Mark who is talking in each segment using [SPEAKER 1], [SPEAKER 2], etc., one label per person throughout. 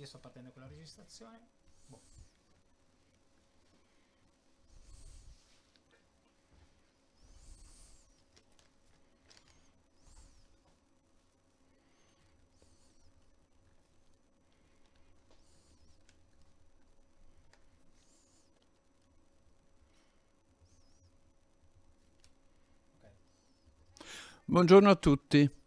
[SPEAKER 1] Io sto partendo con la registrazione. Boh. Buongiorno a tutti.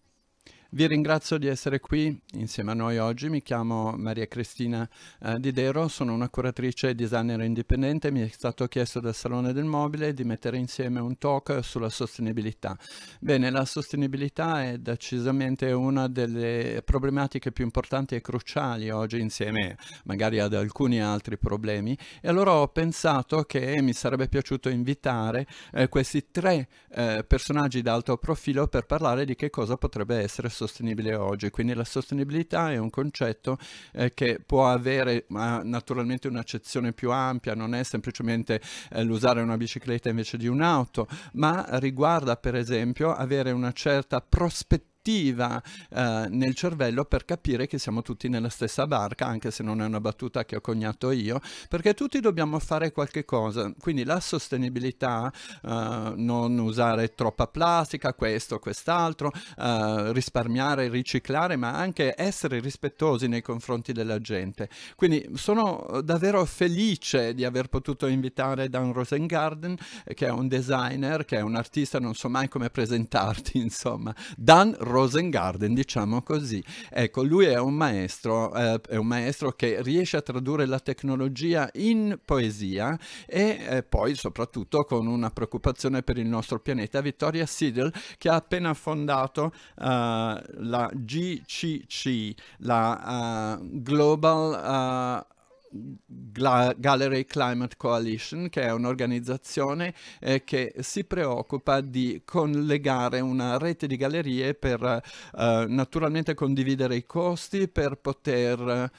[SPEAKER 1] Vi ringrazio di essere qui insieme a noi oggi. Mi chiamo Maria Cristina eh, Didero, sono una curatrice e designer indipendente. Mi è stato chiesto dal Salone del Mobile di mettere insieme un talk sulla sostenibilità. Bene, la sostenibilità è decisamente una delle problematiche più importanti e cruciali oggi insieme magari ad alcuni altri problemi e allora ho pensato che mi sarebbe piaciuto invitare eh, questi tre eh, personaggi d'alto profilo per parlare di che cosa potrebbe essere sostenibile sostenibile oggi. Quindi la sostenibilità è un concetto eh, che può avere ma, naturalmente un'accezione più ampia, non è semplicemente eh, l'usare una bicicletta invece di un'auto, ma riguarda per esempio avere una certa prospettiva attiva eh, nel cervello per capire che siamo tutti nella stessa barca, anche se non è una battuta che ho cognato io, perché tutti dobbiamo fare qualche cosa. Quindi la sostenibilità, eh, non usare troppa plastica, questo, quest'altro, eh, risparmiare, riciclare, ma anche essere rispettosi nei confronti della gente. Quindi sono davvero felice di aver potuto invitare Dan Rosengarden, eh, che è un designer, che è un artista, non so mai come presentarti, insomma. Dan Rosengarten Rosengarten, diciamo così. Ecco, lui è un maestro, eh, è un maestro che riesce a tradurre la tecnologia in poesia e eh, poi soprattutto con una preoccupazione per il nostro pianeta. Vittoria Siddle che ha appena fondato uh, la GCC, la uh, Global uh, Gallery Climate Coalition, che è un'organizzazione eh, che si preoccupa di collegare una rete di gallerie per eh, naturalmente condividere i costi, per poter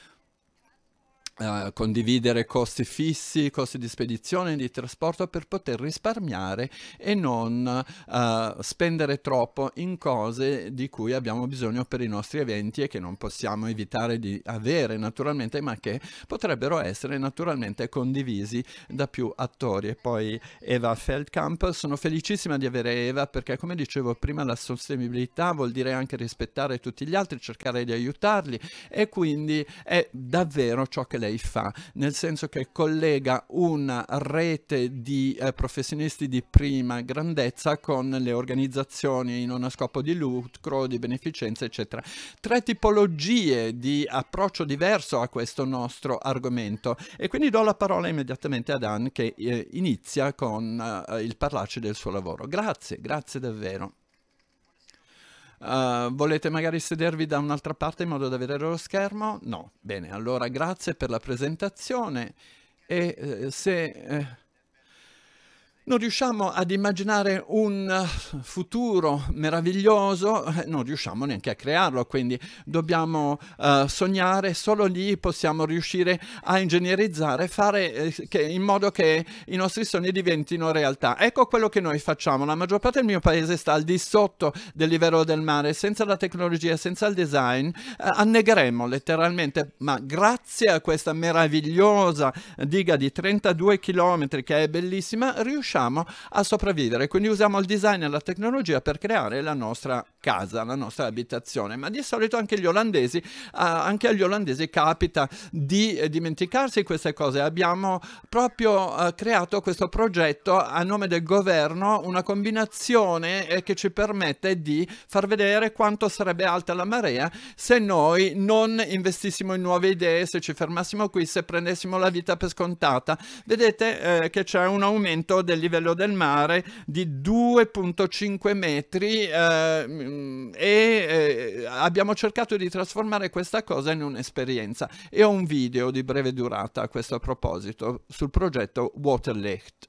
[SPEAKER 1] eh, condividere costi fissi, costi di spedizione, di trasporto per poter risparmiare e non uh, spendere troppo in cose di cui abbiamo bisogno per i nostri eventi e che non possiamo evitare di avere naturalmente, ma che potrebbero essere naturalmente condivisi da più attori. E poi Eva Feldkamp, sono felicissima di avere Eva perché come dicevo prima la sostenibilità vuol dire anche rispettare tutti gli altri, cercare di aiutarli e quindi è davvero ciò che le lei fa, nel senso che collega una rete di eh, professionisti di prima grandezza con le organizzazioni non a scopo di lucro, di beneficenza, eccetera. Tre tipologie di approccio diverso a questo nostro argomento e quindi do la parola immediatamente ad Anne che eh, inizia con eh, il parlarci del suo lavoro. Grazie, grazie davvero. Uh, volete magari sedervi da un'altra parte in modo da vedere lo schermo? No. Bene, allora grazie per la presentazione e eh, se... Eh, non riusciamo ad immaginare un eh, futuro meraviglioso, eh, non riusciamo neanche a crearlo, quindi dobbiamo uh, sognare, solo lì possiamo riuscire a ingegnerizzare, fare che, in modo che i nostri sogni diventino realtà. Ecco quello che noi facciamo, la maggior parte del mio paese sta al di sotto del livello del mare, senza la tecnologia, senza il design, eh, annegheremo letteralmente, ma grazie a questa meravigliosa diga di 32 km che è bellissima, riusciamo riusciamo a sopravvivere. Quindi usiamo il design e la tecnologia per creare la nostra casa, la nostra abitazione, ma di solito anche gli olandesi, eh, anche agli olandesi capita di eh, dimenticarsi queste cose. Abbiamo proprio eh, creato questo progetto a nome del governo, una combinazione che ci permette di far vedere quanto sarebbe alta la marea se noi non investissimo in nuove idee, se ci fermassimo qui, se prendessimo la vita per scontata. Vedete eh, che c'è un aumento del livello del mare di 2,5 metri eh, Ehm, e, e eh, abbiamo cercato di trasformare questa cosa in un'esperienza e ho un video di breve durata a questo proposito sul progetto Waterlicht.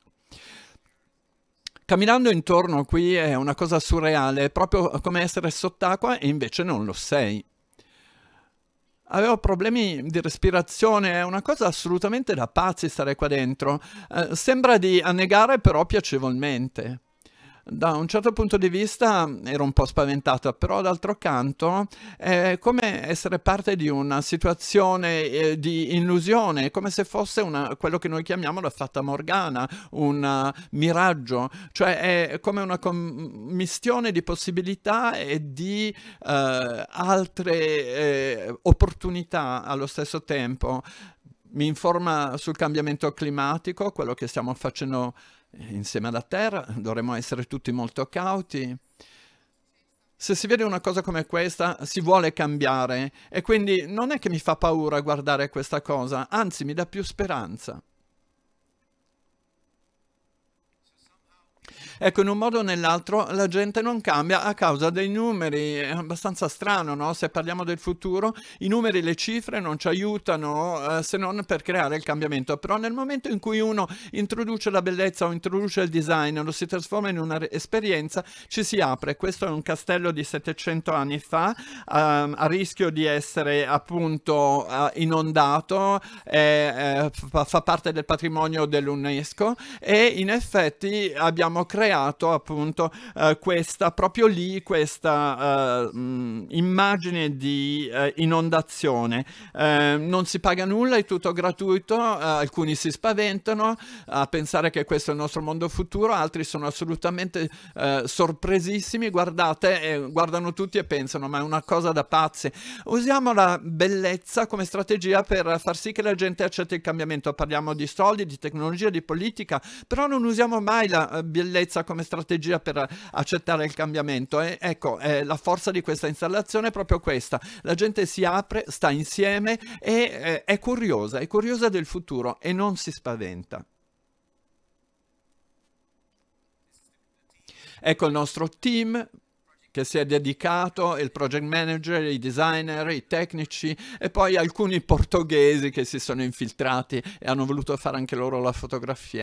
[SPEAKER 1] Camminando intorno qui è una cosa surreale, è proprio come essere sott'acqua e invece non lo sei. Avevo problemi di respirazione, è una cosa assolutamente da pazzi stare qua dentro. Eh, sembra di annegare però piacevolmente da un certo punto di vista ero un po' spaventata, però d'altro canto è come essere parte di una situazione eh, di illusione, come se fosse una, quello che noi chiamiamo la fatta morgana, un eh, miraggio, cioè è come una commistione di possibilità e di eh, altre eh, opportunità allo stesso tempo mi informa sul cambiamento climatico, quello che stiamo facendo insieme alla Terra, dovremmo essere tutti molto cauti. Se si vede una cosa come questa, si vuole cambiare e quindi non è che mi fa paura guardare questa cosa, anzi mi dà più speranza. Ecco, in un modo o nell'altro la gente non cambia a causa dei numeri, è abbastanza strano, no? Se parliamo del futuro, i numeri, le cifre non ci aiutano eh, se non per creare il cambiamento, però nel momento in cui uno introduce la bellezza o introduce il design, lo si trasforma in un'esperienza, ci si apre. Questo è un castello di 700 anni fa, ehm, a rischio di essere appunto eh, inondato, eh, fa, fa parte del patrimonio dell'UNESCO e in effetti abbiamo creato creato appunto eh, questa, proprio lì, questa eh, mm, immagine di eh, inondazione. Eh, non si paga nulla, è tutto gratuito, eh, alcuni si spaventano a pensare che questo è il nostro mondo futuro, altri sono assolutamente eh, sorpresissimi, guardate, guardano tutti e pensano ma è una cosa da pazzi. Usiamo la bellezza come strategia per far sì che la gente accetti il cambiamento, parliamo di soldi, di tecnologia, di politica, però non usiamo mai la bellezza sicurezza come strategia per accettare il cambiamento. E, ecco, eh, la forza di questa installazione è proprio questa. La gente si apre, sta insieme e eh, è curiosa, è curiosa del futuro e non si spaventa. Ecco il nostro team, che si è dedicato, il project manager, i designer, i tecnici e poi alcuni portoghesi che si sono infiltrati e hanno voluto fare anche loro la fotografia.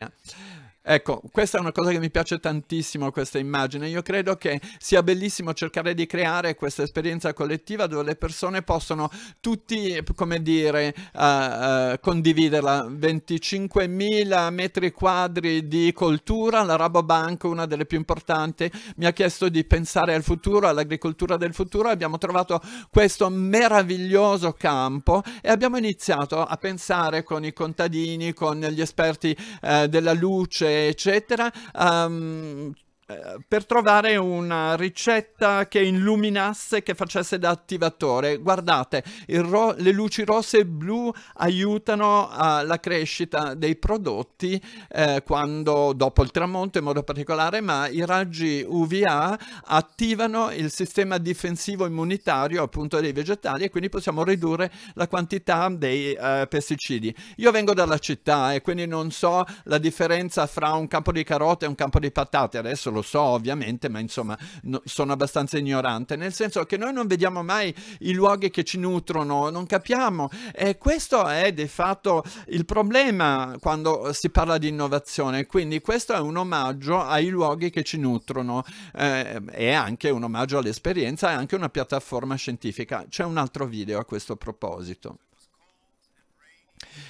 [SPEAKER 1] Ecco, questa è una cosa che mi piace tantissimo, questa immagine. Io credo che sia bellissimo cercare di creare questa esperienza collettiva dove le persone possono tutti, come dire, uh, uh, condividerla. 25.000 metri quadri di coltura, la Rabobank, una delle più importanti, mi ha chiesto di pensare al futuro, all'agricoltura del futuro. Abbiamo trovato questo meraviglioso campo e abbiamo iniziato a pensare con i contadini, con gli esperti uh, della luce, eccetera, um, eh, per trovare una ricetta che illuminasse, che facesse da attivatore. Guardate, ro- le luci rosse e blu aiutano alla crescita dei prodotti eh, quando, dopo il tramonto in modo particolare, ma i raggi UVA attivano il sistema difensivo immunitario appunto dei vegetali e quindi possiamo ridurre la quantità dei eh, pesticidi. Io vengo dalla città e quindi non so la differenza fra un campo di carote e un campo di patate, adesso lo so ovviamente, ma insomma no, sono abbastanza ignorante, nel senso che noi non vediamo mai i luoghi che ci nutrono, non capiamo e questo è di fatto il problema quando si parla di innovazione, quindi questo è un omaggio ai luoghi che ci nutrono, eh, è anche un omaggio all'esperienza, è anche una piattaforma scientifica. C'è un altro video a questo proposito.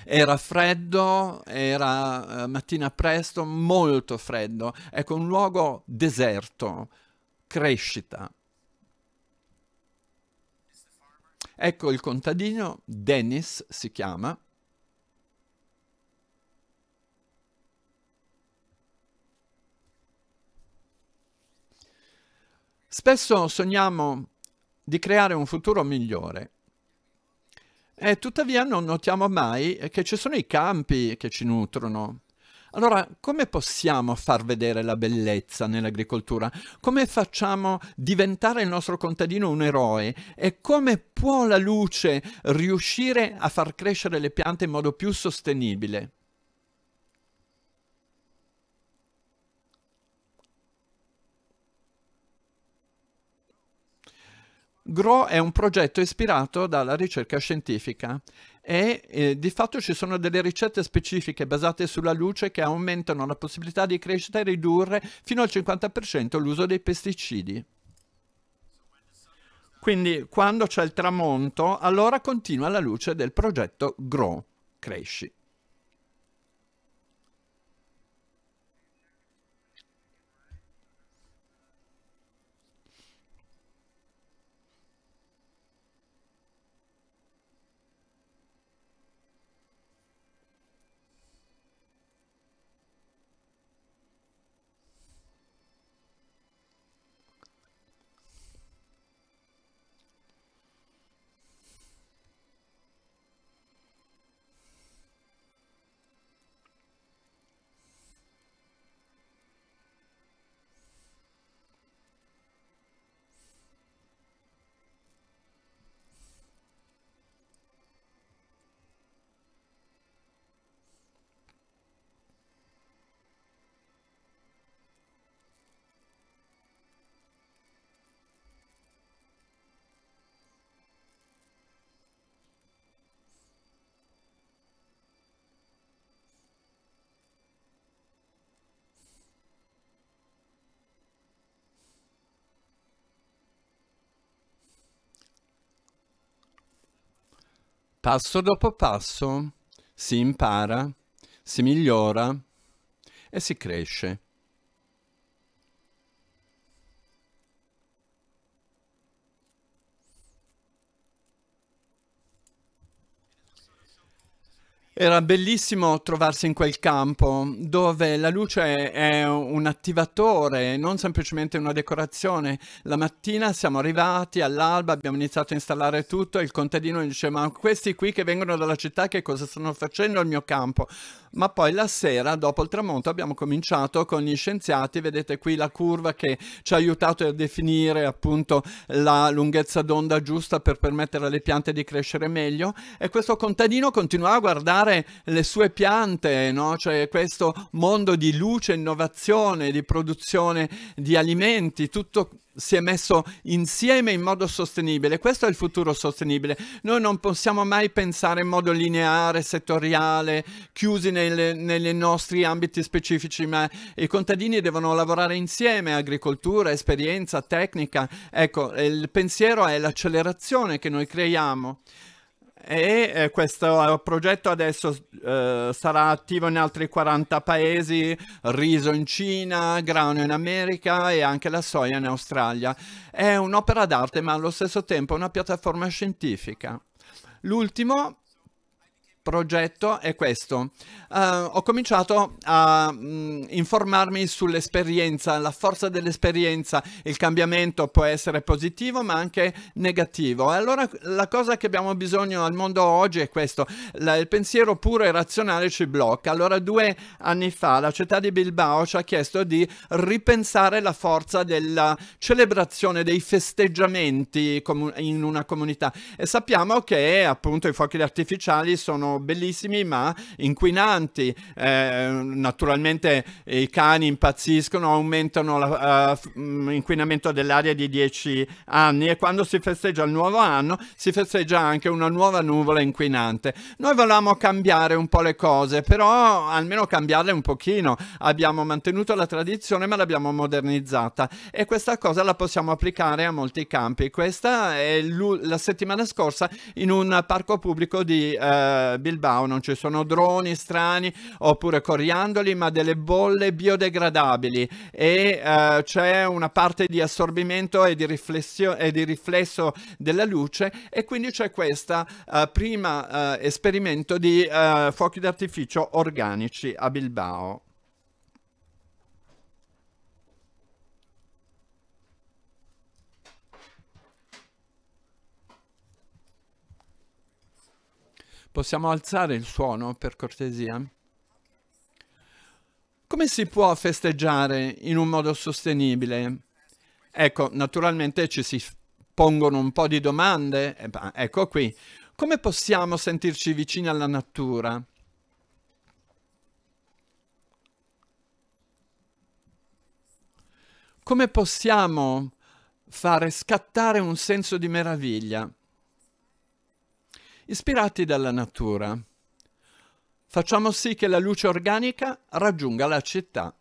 [SPEAKER 1] Era freddo, era eh, mattina presto, molto freddo. Ecco, un luogo deserto, crescita. Ecco il contadino, Dennis si chiama. Spesso sogniamo di creare un futuro migliore, e tuttavia non notiamo mai che ci sono i campi che ci nutrono. Allora, come possiamo far vedere la bellezza nell'agricoltura? Come facciamo diventare il nostro contadino un eroe? E come può la luce riuscire a far crescere le piante in modo più sostenibile? GRO è un progetto ispirato dalla ricerca scientifica e eh, di fatto ci sono delle ricette specifiche basate sulla luce che aumentano la possibilità di crescita e ridurre fino al 50% l'uso dei pesticidi. Quindi quando c'è il tramonto, allora continua la luce del progetto GRO, cresci. Passo dopo passo si impara, si migliora e si cresce. Era bellissimo trovarsi in quel campo dove la luce è un attivatore, non semplicemente una decorazione. La mattina siamo arrivati all'alba, abbiamo iniziato a installare tutto e il contadino dice ma questi qui che vengono dalla città che cosa stanno facendo al mio campo? Ma poi la sera, dopo il tramonto, abbiamo cominciato con gli scienziati, vedete qui la curva che ci ha aiutato a definire appunto la lunghezza d'onda giusta per permettere alle piante di crescere meglio e questo contadino continuava a guardare curare le sue piante, no? cioè questo mondo di luce, innovazione, di produzione di alimenti, tutto si è messo insieme in modo sostenibile. Questo è il futuro sostenibile. Noi non possiamo mai pensare in modo lineare, settoriale, chiusi nei nostri ambiti specifici, ma i contadini devono lavorare insieme, agricoltura, esperienza, tecnica. Ecco, il pensiero è l'accelerazione che noi creiamo. E eh, questo progetto adesso eh, sarà attivo in altri 40 paesi, riso in Cina, grano in America e anche la soia in Australia. È un'opera d'arte ma allo stesso tempo una piattaforma scientifica. L'ultimo progetto è questo. Uh, ho cominciato a mh, mm, informarmi sull'esperienza, la forza dell'esperienza, il cambiamento può essere positivo ma anche negativo. E allora la cosa che abbiamo bisogno al mondo oggi è questo, la, il pensiero puro e razionale ci blocca. Allora due anni fa la città di Bilbao ci ha chiesto di ripensare la forza della celebrazione, dei festeggiamenti in una comunità e sappiamo che appunto i fuochi artificiali sono bellissimi ma inquinanti. Eh, naturalmente eh, i cani impazziscono, aumentano l'inquinamento eh, mm, uh, dell'aria di 10 anni e quando si festeggia il nuovo anno si festeggia anche una nuova nuvola inquinante. Noi volevamo cambiare un po' le cose, però almeno cambiarle un pochino. Abbiamo mantenuto la tradizione ma l'abbiamo modernizzata e questa cosa la possiamo applicare a molti campi. Questa è la settimana scorsa in un parco pubblico di eh, Bilbao non ci sono droni strani oppure coriandoli, ma delle bolle biodegradabili e eh, c'è una parte di assorbimento e di, e di, riflesso della luce e quindi c'è questo eh, primo eh, esperimento di eh, fuochi d'artificio organici a Bilbao. Possiamo alzare il suono per cortesia? Come si può festeggiare in un modo sostenibile? Ecco, naturalmente ci si pongono un po' di domande. Ecco qui. Come possiamo sentirci vicini alla natura? Come possiamo fare scattare un senso di meraviglia? Ispirati dalla natura, facciamo sì che la luce organica raggiunga la città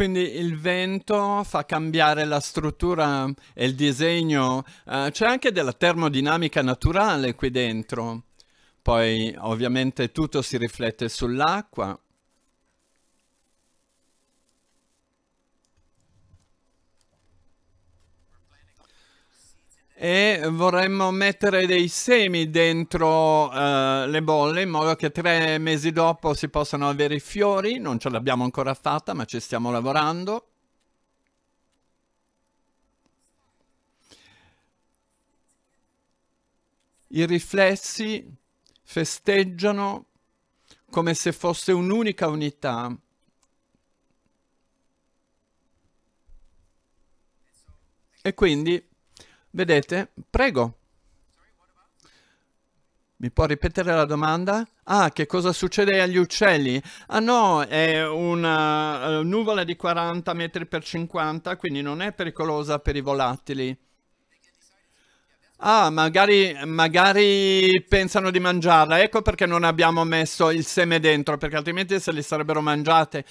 [SPEAKER 1] quindi il vento fa cambiare la struttura e il disegno, eh, c'è anche della termodinamica naturale qui dentro. Poi ovviamente tutto si riflette sull'acqua, e vorremmo mettere dei semi dentro eh, le bolle in modo che tre mesi dopo si possano avere i fiori, non ce l'abbiamo ancora fatta ma ci stiamo lavorando. I riflessi festeggiano come se fosse un'unica unità. E quindi Vedete? Prego. Mi può ripetere la domanda? Ah, che cosa succede agli uccelli? Ah no, è una eh, nuvola di 40 metri per 50, quindi non è pericolosa per i volatili. Ah, magari, magari pensano di mangiarla, ecco perché non abbiamo messo il seme dentro, perché altrimenti se li sarebbero mangiate.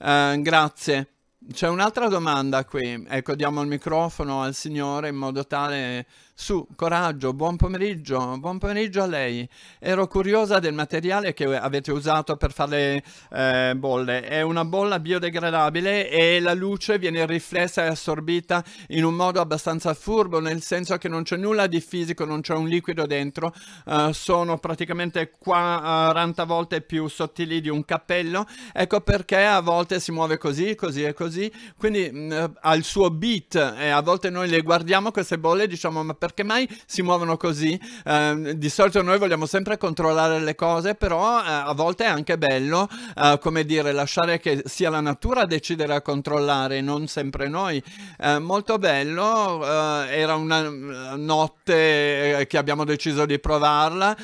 [SPEAKER 1] Uh, grazie. C'è un'altra domanda qui, ecco diamo il microfono al signore in modo tale su, coraggio, buon pomeriggio, buon pomeriggio a lei. Ero curiosa del materiale che avete usato per fare le eh, bolle. È una bolla biodegradabile e la luce viene riflessa e assorbita in un modo abbastanza furbo, nel senso che non c'è nulla di fisico, non c'è un liquido dentro, eh, sono praticamente 40 volte più sottili di un cappello. Ecco perché a volte si muove così, così e così. Quindi mh, mm, ha il suo beat e a volte noi le guardiamo queste bolle e diciamo ma perché perché mai si muovono così? Eh, di solito noi vogliamo sempre controllare le cose, però eh, a volte è anche bello, eh, come dire, lasciare che sia la natura a decidere a controllare, non sempre noi. Eh, molto bello, eh, era una eh, notte che abbiamo deciso di provarla,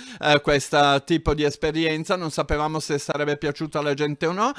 [SPEAKER 1] questo tipo di esperienza, non sapevamo se sarebbe piaciuto alla gente o no,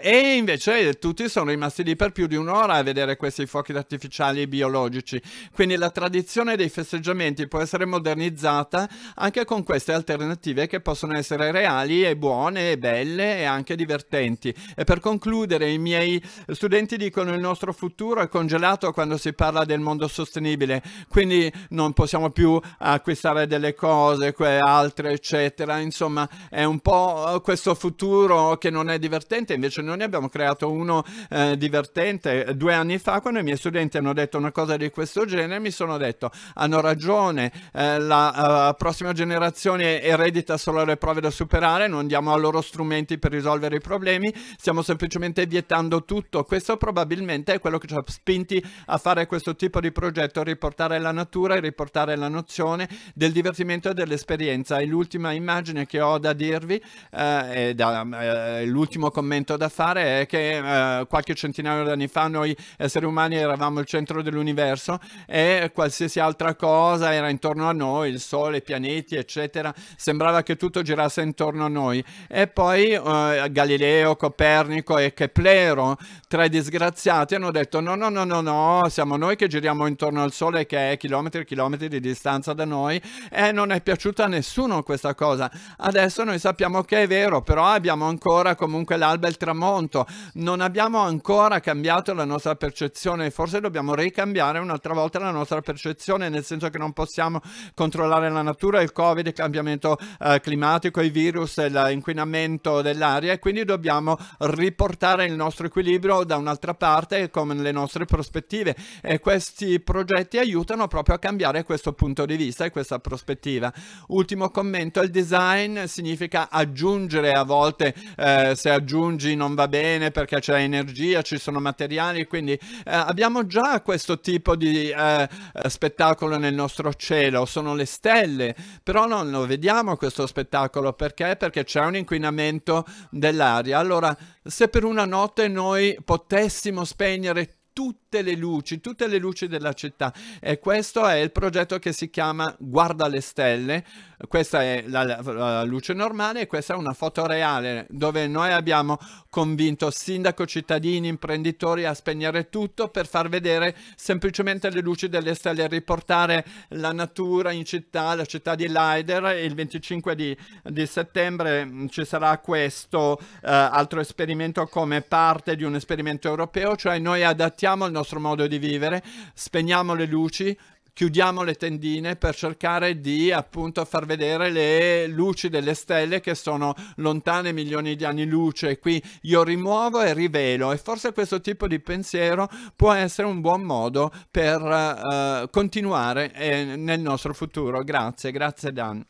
[SPEAKER 1] e invece tutti sono rimasti lì per più di un'ora a vedere questi fuochi artificiali biologici. Quindi la tradizione dei festeggiamenti può essere modernizzata anche con queste alternative che possono essere reali e buone e belle e anche divertenti. E per concludere, i miei studenti dicono il nostro futuro è congelato quando si parla del mondo sostenibile, quindi non possiamo più acquistare delle cose, altre, eccetera. Insomma, è un po' questo futuro che non è divertente, invece noi ne abbiamo creato uno eh, divertente due anni fa quando i miei studenti hanno detto una cosa di questo genere, mi sono detto hanno ragione, eh, la uh, prossima generazione eredita solo le prove da superare, non diamo a loro strumenti per risolvere i problemi, stiamo semplicemente vietando tutto. Questo probabilmente è quello che ci ha spinti a fare questo tipo di progetto, riportare la natura e riportare la nozione del divertimento e dell'esperienza. E l'ultima immagine che ho da dirvi eh, e da, eh, l'ultimo commento da fare è che eh, qualche centinaio di anni fa noi esseri umani eravamo il centro dell'universo e qualsiasi altra cosa era intorno a noi, il Sole, i pianeti, eccetera, sembrava che tutto girasse intorno a noi. E poi eh, Galileo, Copernico e Keplero, tre disgraziati, hanno detto no, no, no, no, no, siamo noi che giriamo intorno al Sole che è chilometri e chilometri di distanza da noi e non è piaciuta a nessuno questa cosa. Adesso noi sappiamo che è vero, però abbiamo ancora comunque l'alba e il tramonto, non abbiamo ancora cambiato la nostra percezione, forse dobbiamo ricambiare un'altra volta la nostra percezione nel nel senso che non possiamo controllare la natura, il Covid, il cambiamento eh, climatico, i virus, l'inquinamento dell'aria e quindi dobbiamo riportare il nostro equilibrio da un'altra parte come le nostre prospettive e questi progetti aiutano proprio a cambiare questo punto di vista e questa prospettiva. Ultimo commento, il design significa aggiungere a volte eh, se aggiungi non va bene perché c'è energia, ci sono materiali, quindi eh, abbiamo già questo tipo di eh, spettacolo spettacolo nel nostro cielo, sono le stelle, però non lo vediamo questo spettacolo perché? Perché c'è un inquinamento dell'aria. Allora, se per una notte noi potessimo spegnere tutto, tutte le luci, tutte le luci della città e questo è il progetto che si chiama Guarda le stelle, questa è la, la, la luce normale e questa è una foto reale dove noi abbiamo convinto sindaco, cittadini, imprenditori a spegnere tutto per far vedere semplicemente le luci delle stelle, riportare la natura in città, la città di Leider il 25 di, di settembre mm, ci sarà questo eh, altro esperimento come parte di un esperimento europeo, cioè noi adattiamo il nostro nostro modo di vivere, spegniamo le luci, chiudiamo le tendine per cercare di appunto far vedere le luci delle stelle che sono lontane milioni di anni luce qui io rimuovo e rivelo e forse questo tipo di pensiero può essere un buon modo per uh, continuare eh, nel nostro futuro grazie grazie Dan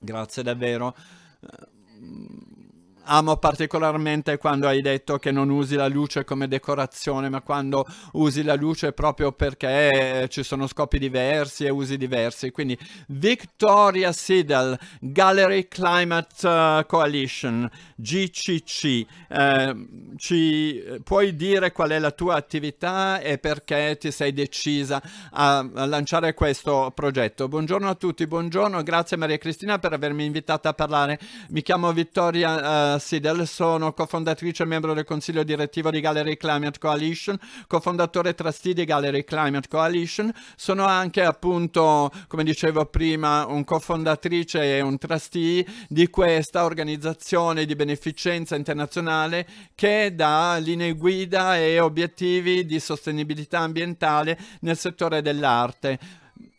[SPEAKER 1] grazie davvero Amo particolarmente quando hai detto che non usi la luce come decorazione, ma quando usi la luce proprio perché eh, ci sono scopi diversi e usi diversi. Quindi Victoria Siddle, Gallery Climate eh, Coalition, GCC, eh, ci puoi dire qual è la tua attività e perché ti sei decisa a, a lanciare questo progetto? Buongiorno a tutti, buongiorno, grazie Maria Cristina per avermi invitata a parlare. Mi chiamo Vittoria. Eh, Sidel, sono cofondatrice e membro del consiglio direttivo di Gallery Climate Coalition, cofondatore e trustee di Gallery Climate Coalition, sono anche appunto, come dicevo prima, un cofondatrice e un trustee di questa organizzazione di beneficenza internazionale che dà linee guida e obiettivi di sostenibilità ambientale nel settore dell'arte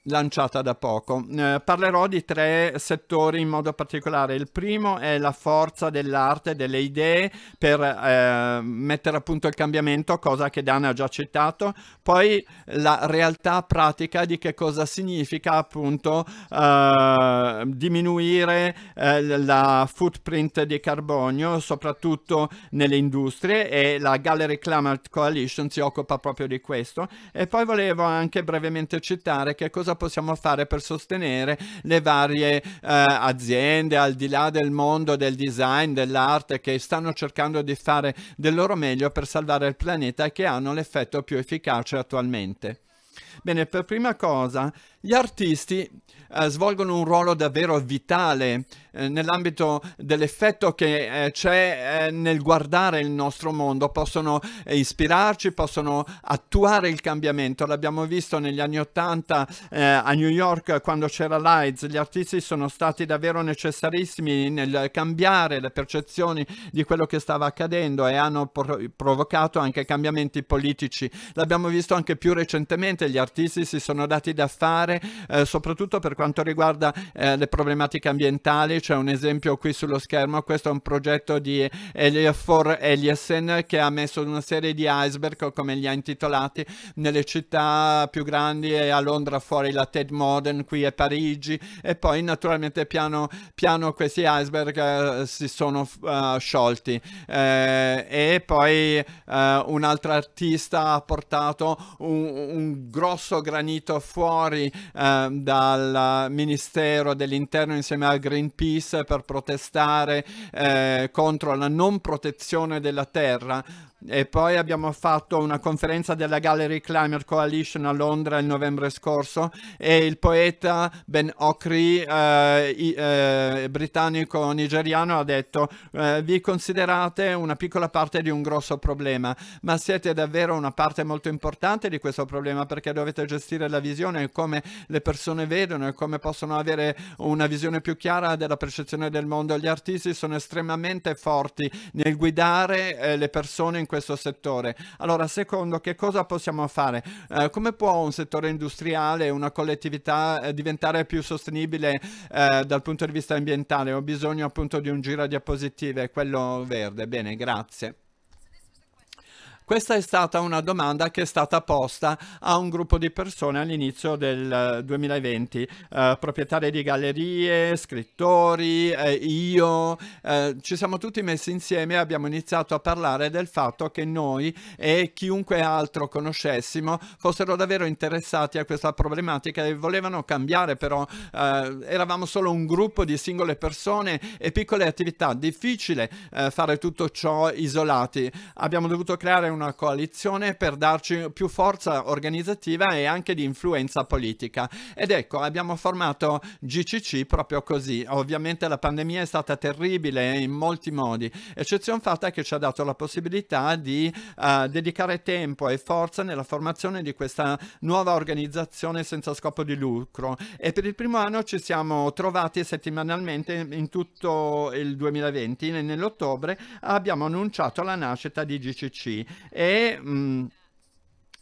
[SPEAKER 1] lanciata da poco. Eh, parlerò di tre settori in modo particolare. Il primo è la forza dell'arte, delle idee per eh, mettere a punto il cambiamento, cosa che Dan ha già citato. Poi la realtà pratica di che cosa significa appunto eh, diminuire eh, la footprint di carbonio, soprattutto nelle industrie e la Gallery Climate Coalition si occupa proprio di questo. E poi volevo anche brevemente citare che cosa cosa possiamo fare per sostenere le varie eh, aziende al di là del mondo del design, dell'arte che stanno cercando di fare del loro meglio per salvare il pianeta e che hanno l'effetto più efficace attualmente. Bene, per prima cosa gli artisti eh, svolgono un ruolo davvero vitale eh, nell'ambito dell'effetto che eh, c'è eh, nel guardare il nostro mondo, possono eh, ispirarci, possono attuare il cambiamento. L'abbiamo visto negli anni Ottanta eh, a New York quando c'era l'AIDS, gli artisti sono stati davvero necessarissimi nel cambiare le percezioni di quello che stava accadendo e hanno provocato anche cambiamenti politici. L'abbiamo visto anche più recentemente, gli artisti si sono dati da fare fare, eh, soprattutto per quanto riguarda eh, le problematiche ambientali. C'è un esempio qui sullo schermo, questo è un progetto di Eliafor Eliassen che ha messo una serie di iceberg, come li ha intitolati, nelle città più grandi e eh, a Londra fuori la Ted Modern, qui è Parigi e poi naturalmente piano piano questi iceberg eh, si sono uh, sciolti. Eh, e poi un altro artista ha portato un, un grosso granito fuori eh, dal Ministero dell'Interno insieme a Greenpeace per protestare eh, contro la non protezione della terra e poi abbiamo fatto una conferenza della Gallery Climate Coalition a Londra il novembre scorso e il poeta Ben Okri, eh, eh, britannico nigeriano, ha detto eh, vi considerate una piccola parte di un grosso problema, ma siete davvero una parte molto importante di questo problema perché dovete gestire la visione e come le persone vedono e come possono avere una visione più chiara della percezione del mondo. Gli artisti sono estremamente forti nel guidare eh, le persone in questo settore. Allora, secondo, che cosa possiamo fare? Eh, come può un settore industriale, una collettività eh, diventare più sostenibile eh, dal punto di vista ambientale? Ho bisogno appunto di un giro a diapositive, quello verde. Bene, grazie. Questa è stata una domanda che è stata posta a un gruppo di persone all'inizio del 2020, eh, eh, proprietari di gallerie, scrittori, eh, io, eh, ci siamo tutti messi insieme e abbiamo iniziato a parlare del fatto che noi e chiunque altro conoscessimo fossero davvero interessati a questa problematica e volevano cambiare però, eh, eravamo solo un gruppo di singole persone e piccole attività, difficile eh, fare tutto ciò isolati, abbiamo dovuto creare una coalizione per darci più forza organizzativa e anche di influenza politica. Ed ecco, abbiamo formato GCC proprio così. Ovviamente la pandemia è stata terribile in molti modi, eccezione fatta che ci ha dato la possibilità di uh, dedicare tempo e forza nella formazione di questa nuova organizzazione senza scopo di lucro e per il primo anno ci siamo trovati settimanalmente in tutto il 2020 e nell'ottobre abbiamo annunciato la nascita di GCC e mh, mhmm,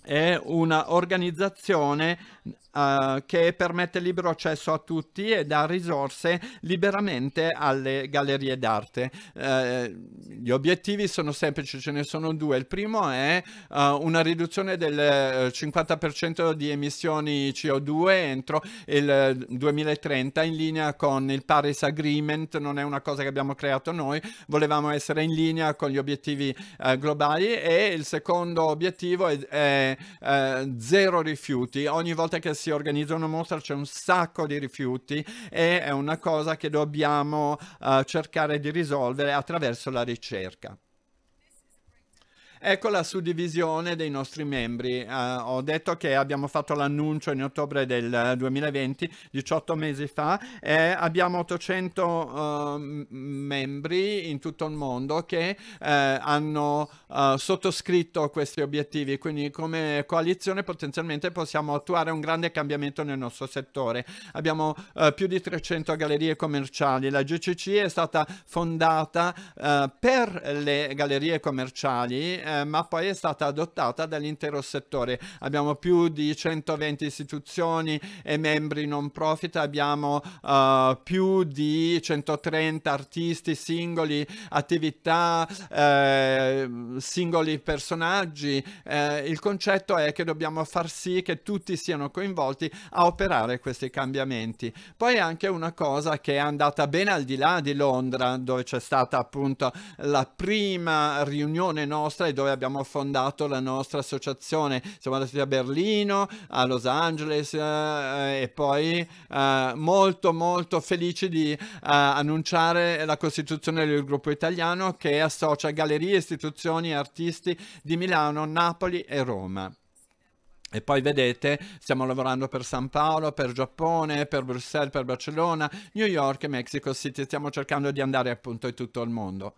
[SPEAKER 1] è un'organizzazione uh, eh, che permette libero accesso a tutti e dà risorse liberamente alle gallerie d'arte. Uh, gli obiettivi sono semplici, ce ne sono due. Il primo è uh, una riduzione del 50% di emissioni CO2 entro il 2030 in linea con il Paris Agreement, non è una cosa che abbiamo creato noi, volevamo essere in linea con gli obiettivi globali e il secondo obiettivo è, è eh, zero rifiuti, ogni volta che si organizza una mostra c'è un sacco di rifiuti e è una cosa che dobbiamo eh, cercare di risolvere attraverso la ricerca. Ecco la suddivisione dei nostri membri. Uh, ho detto che abbiamo fatto l'annuncio in ottobre del 2020, eh, 18 mesi fa, e abbiamo 800 uh, ehm, membri in tutto il mondo che uh, hanno sottoscritto questi obiettivi. Quindi come coalizione potenzialmente possiamo attuare un grande cambiamento nel nostro settore. Abbiamo più di 300 gallerie commerciali. La GCC è stata fondata per le gallerie commerciali eh, ma poi è stata adottata dall'intero settore. Abbiamo più di 120 istituzioni e membri non profit, abbiamo eh, più di 130 artisti singoli, attività, eh, singoli personaggi. Eh, il concetto è che dobbiamo far sì che tutti siano coinvolti a operare questi cambiamenti. Poi anche una cosa che è andata ben al di là di Londra, dove c'è stata appunto la prima riunione nostra e dove dove abbiamo fondato la nostra associazione. Siamo andati a Berlino, a Los Angeles eh, eh, e poi eh, molto molto felici di eh, annunciare la costituzione del gruppo italiano che associa gallerie, istituzioni e artisti di Milano, Napoli e Roma. E poi vedete, stiamo lavorando per San Paolo, per Giappone, per Bruxelles, per Barcellona, New York e Mexico City. Stiamo cercando di andare appunto in tutto il mondo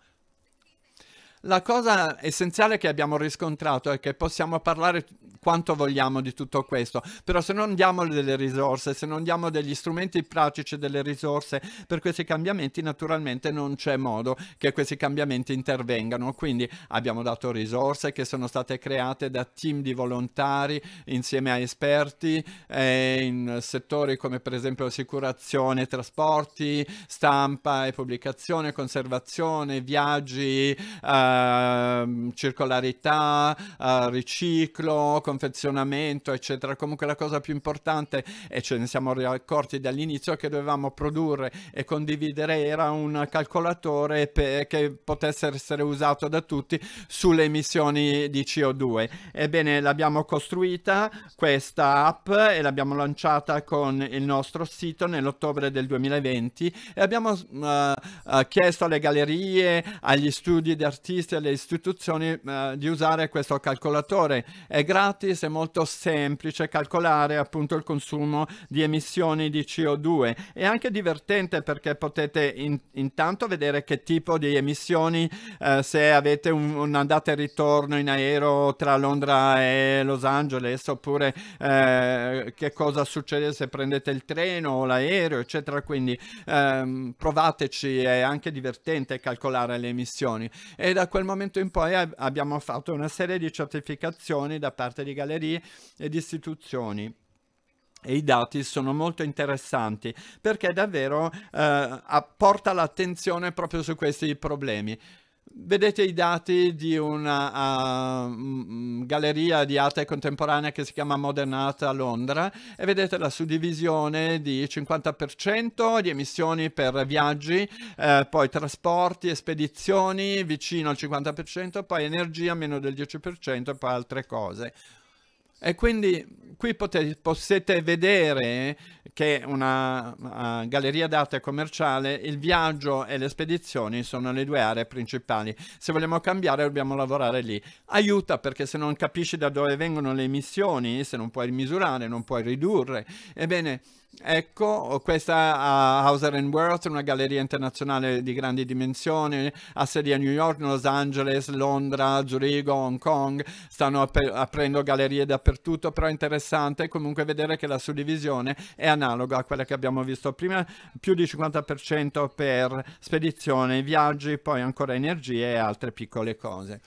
[SPEAKER 1] la cosa essenziale che abbiamo riscontrato è che possiamo parlare quanto vogliamo di tutto questo, però se non diamo delle risorse, se non diamo degli strumenti pratici, delle risorse per questi cambiamenti, naturalmente non c'è modo che questi cambiamenti intervengano. Quindi abbiamo dato risorse che sono state create da team di volontari insieme a esperti eh, in settori come per esempio assicurazione, trasporti, stampa e pubblicazione, conservazione, viaggi. Eh, Ehm, circolarità, uh, riciclo, confezionamento, eccetera. Comunque la cosa più importante, e ce ne siamo accorti dall'inizio, che dovevamo produrre e condividere era un calcolatore che potesse essere usato da tutti sulle emissioni di CO2. Ebbene, l'abbiamo costruita questa app e l'abbiamo lanciata con il nostro sito nell'ottobre del 2020 e abbiamo uh, chiesto alle gallerie, agli studi d'artista, chiesti alle istituzioni eh, di usare questo calcolatore. È gratis, è molto semplice calcolare appunto il consumo di emissioni di CO2. È anche divertente perché potete in, intanto vedere che tipo di emissioni, eh, se avete un, un'andata e ritorno in aereo tra Londra e Los Angeles, oppure eh, che cosa succede se prendete il treno o l'aereo, eccetera. Quindi ehm, provateci, è anche divertente calcolare le emissioni. E da quel momento in poi ab- abbiamo fatto una serie di certificazioni da parte di gallerie e di istituzioni e i dati sono molto interessanti perché davvero eh, porta l'attenzione proprio su questi problemi. Vedete i dati di una uh, galleria di arte contemporanea che si chiama Modern Art a Londra e vedete la suddivisione di 50% di emissioni per viaggi, eh, poi trasporti e spedizioni vicino al 50%, poi energia meno del 10% e poi altre cose. E quindi qui potete, potete vedere che una, una galleria d'arte commerciale, il viaggio e le spedizioni sono le due aree principali. Se vogliamo cambiare dobbiamo lavorare lì. Aiuta perché se non capisci da dove vengono le emissioni, se non puoi misurare, non puoi ridurre, ebbene Ecco, questa a Hauser Worth, una galleria internazionale di grandi dimensioni, ha sedi a New York, Los Angeles, Londra, Zurigo, Hong Kong, stanno ap aprendo gallerie dappertutto, però è interessante comunque vedere che la suddivisione è analoga a quella che abbiamo visto prima, più di 50% per spedizione, viaggi, poi ancora energie e altre piccole cose.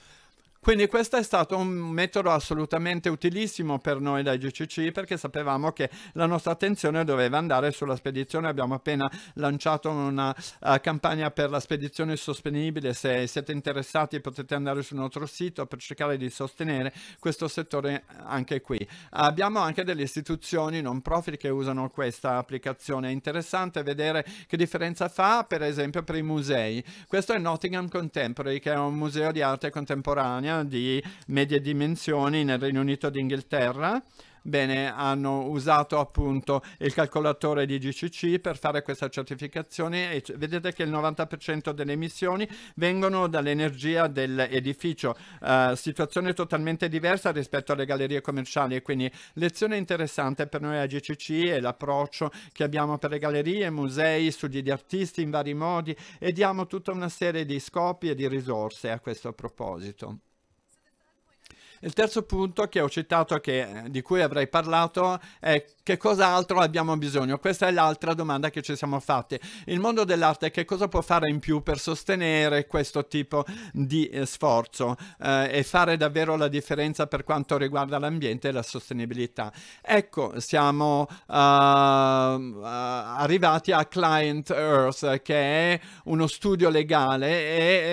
[SPEAKER 1] Quindi questo è stato un metodo assolutamente utilissimo per noi dai GCC perché sapevamo che la nostra attenzione doveva andare sulla spedizione. Abbiamo appena lanciato una uh, campagna per la spedizione sostenibile. Se siete interessati potete andare sul nostro sito per cercare di sostenere questo settore anche qui. Abbiamo anche delle istituzioni non profit che usano questa applicazione. È interessante vedere che differenza fa per esempio per i musei. Questo è Nottingham Contemporary che è un museo di arte contemporanea di medie dimensioni nel Regno Unito d'Inghilterra. Bene, hanno usato appunto il calcolatore di GCC per fare questa certificazione e vedete che il 90% delle emissioni vengono dall'energia dell'edificio, uh, situazione totalmente diversa rispetto alle gallerie commerciali, quindi lezione interessante per noi a GCC e l'approccio che abbiamo per le gallerie, musei, studi di artisti in vari modi e diamo tutta una serie di scopi e di risorse a questo proposito. Il terzo punto che ho citato, che, eh, di cui avrei parlato, è che cos'altro abbiamo bisogno? Questa è l'altra domanda che ci siamo fatti. Il mondo dell'arte che cosa può fare in più per sostenere questo tipo di eh, sforzo eh, e fare davvero la differenza per quanto riguarda l'ambiente e la sostenibilità? Ecco, siamo uh, arrivati a Client Earth, che è uno studio legale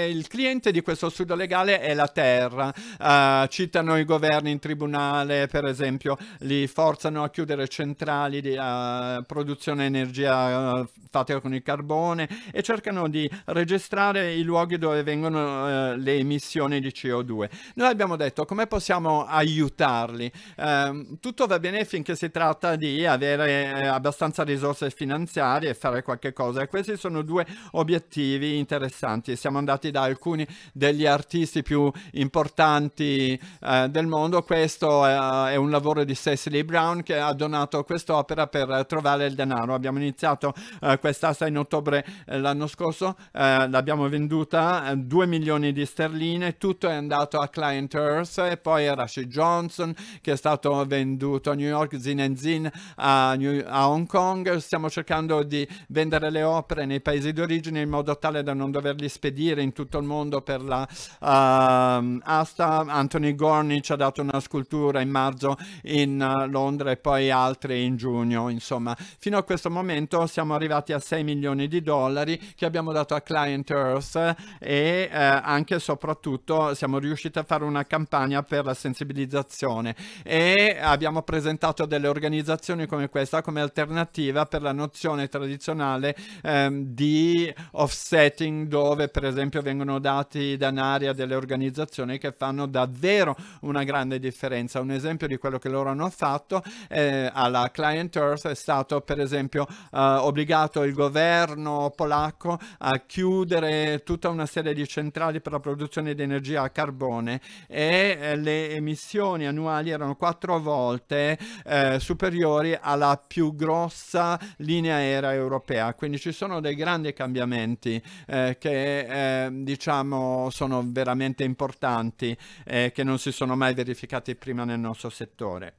[SPEAKER 1] e il cliente di questo studio legale è la Terra. Uh, citano i governi in tribunale, per esempio, li forzano a chiudere centrali di uh, produzione energia uh, fatte con il carbone e cercano di registrare i luoghi dove vengono uh, le emissioni di CO2. Noi abbiamo detto come possiamo aiutarli. Ehm, tutto va bene finché si tratta di avere eh, abbastanza risorse finanziarie e fare qualche cosa. E questi sono due obiettivi interessanti. Siamo andati da alcuni degli artisti più importanti eh, del mondo. Questo eh, è un lavoro di Cecily Brown che ha donato quest'opera per eh, trovare il denaro. Abbiamo iniziato quest'asta in ottobre l'anno scorso, l'abbiamo venduta 2 milioni di sterline, tutto è andato a Client Earth e poi a Rashid Johnson che è stato venduto a New York, Zin and Zin a, New- a Hong Kong. Stiamo cercando di vendere le opere nei paesi d'origine in modo tale da non doverli spedire in tutto il mondo per la uh, asta. Anthony Gore Cornish ha dato una scultura in marzo in eh, Londra e poi altre in giugno, insomma. Fino a questo momento siamo arrivati a 6 milioni di dollari che abbiamo dato a Client Earth e eh, anche e soprattutto siamo riusciti a fare una campagna per la sensibilizzazione e abbiamo presentato delle organizzazioni come questa come alternativa per la nozione tradizionale ehm, di offsetting dove per esempio vengono dati danari a delle organizzazioni che fanno davvero una grande differenza. Un esempio di quello che loro hanno fatto eh, alla Client Earth è stato per esempio eh, obbligato il governo polacco a chiudere tutta una serie di centrali per la produzione di energia a carbone e eh, le emissioni annuali erano quattro volte eh, superiori alla più grossa linea aerea europea. Quindi ci sono dei grandi cambiamenti eh, che diciamo sono veramente importanti e che non si sono mai verificati prima nel nostro settore.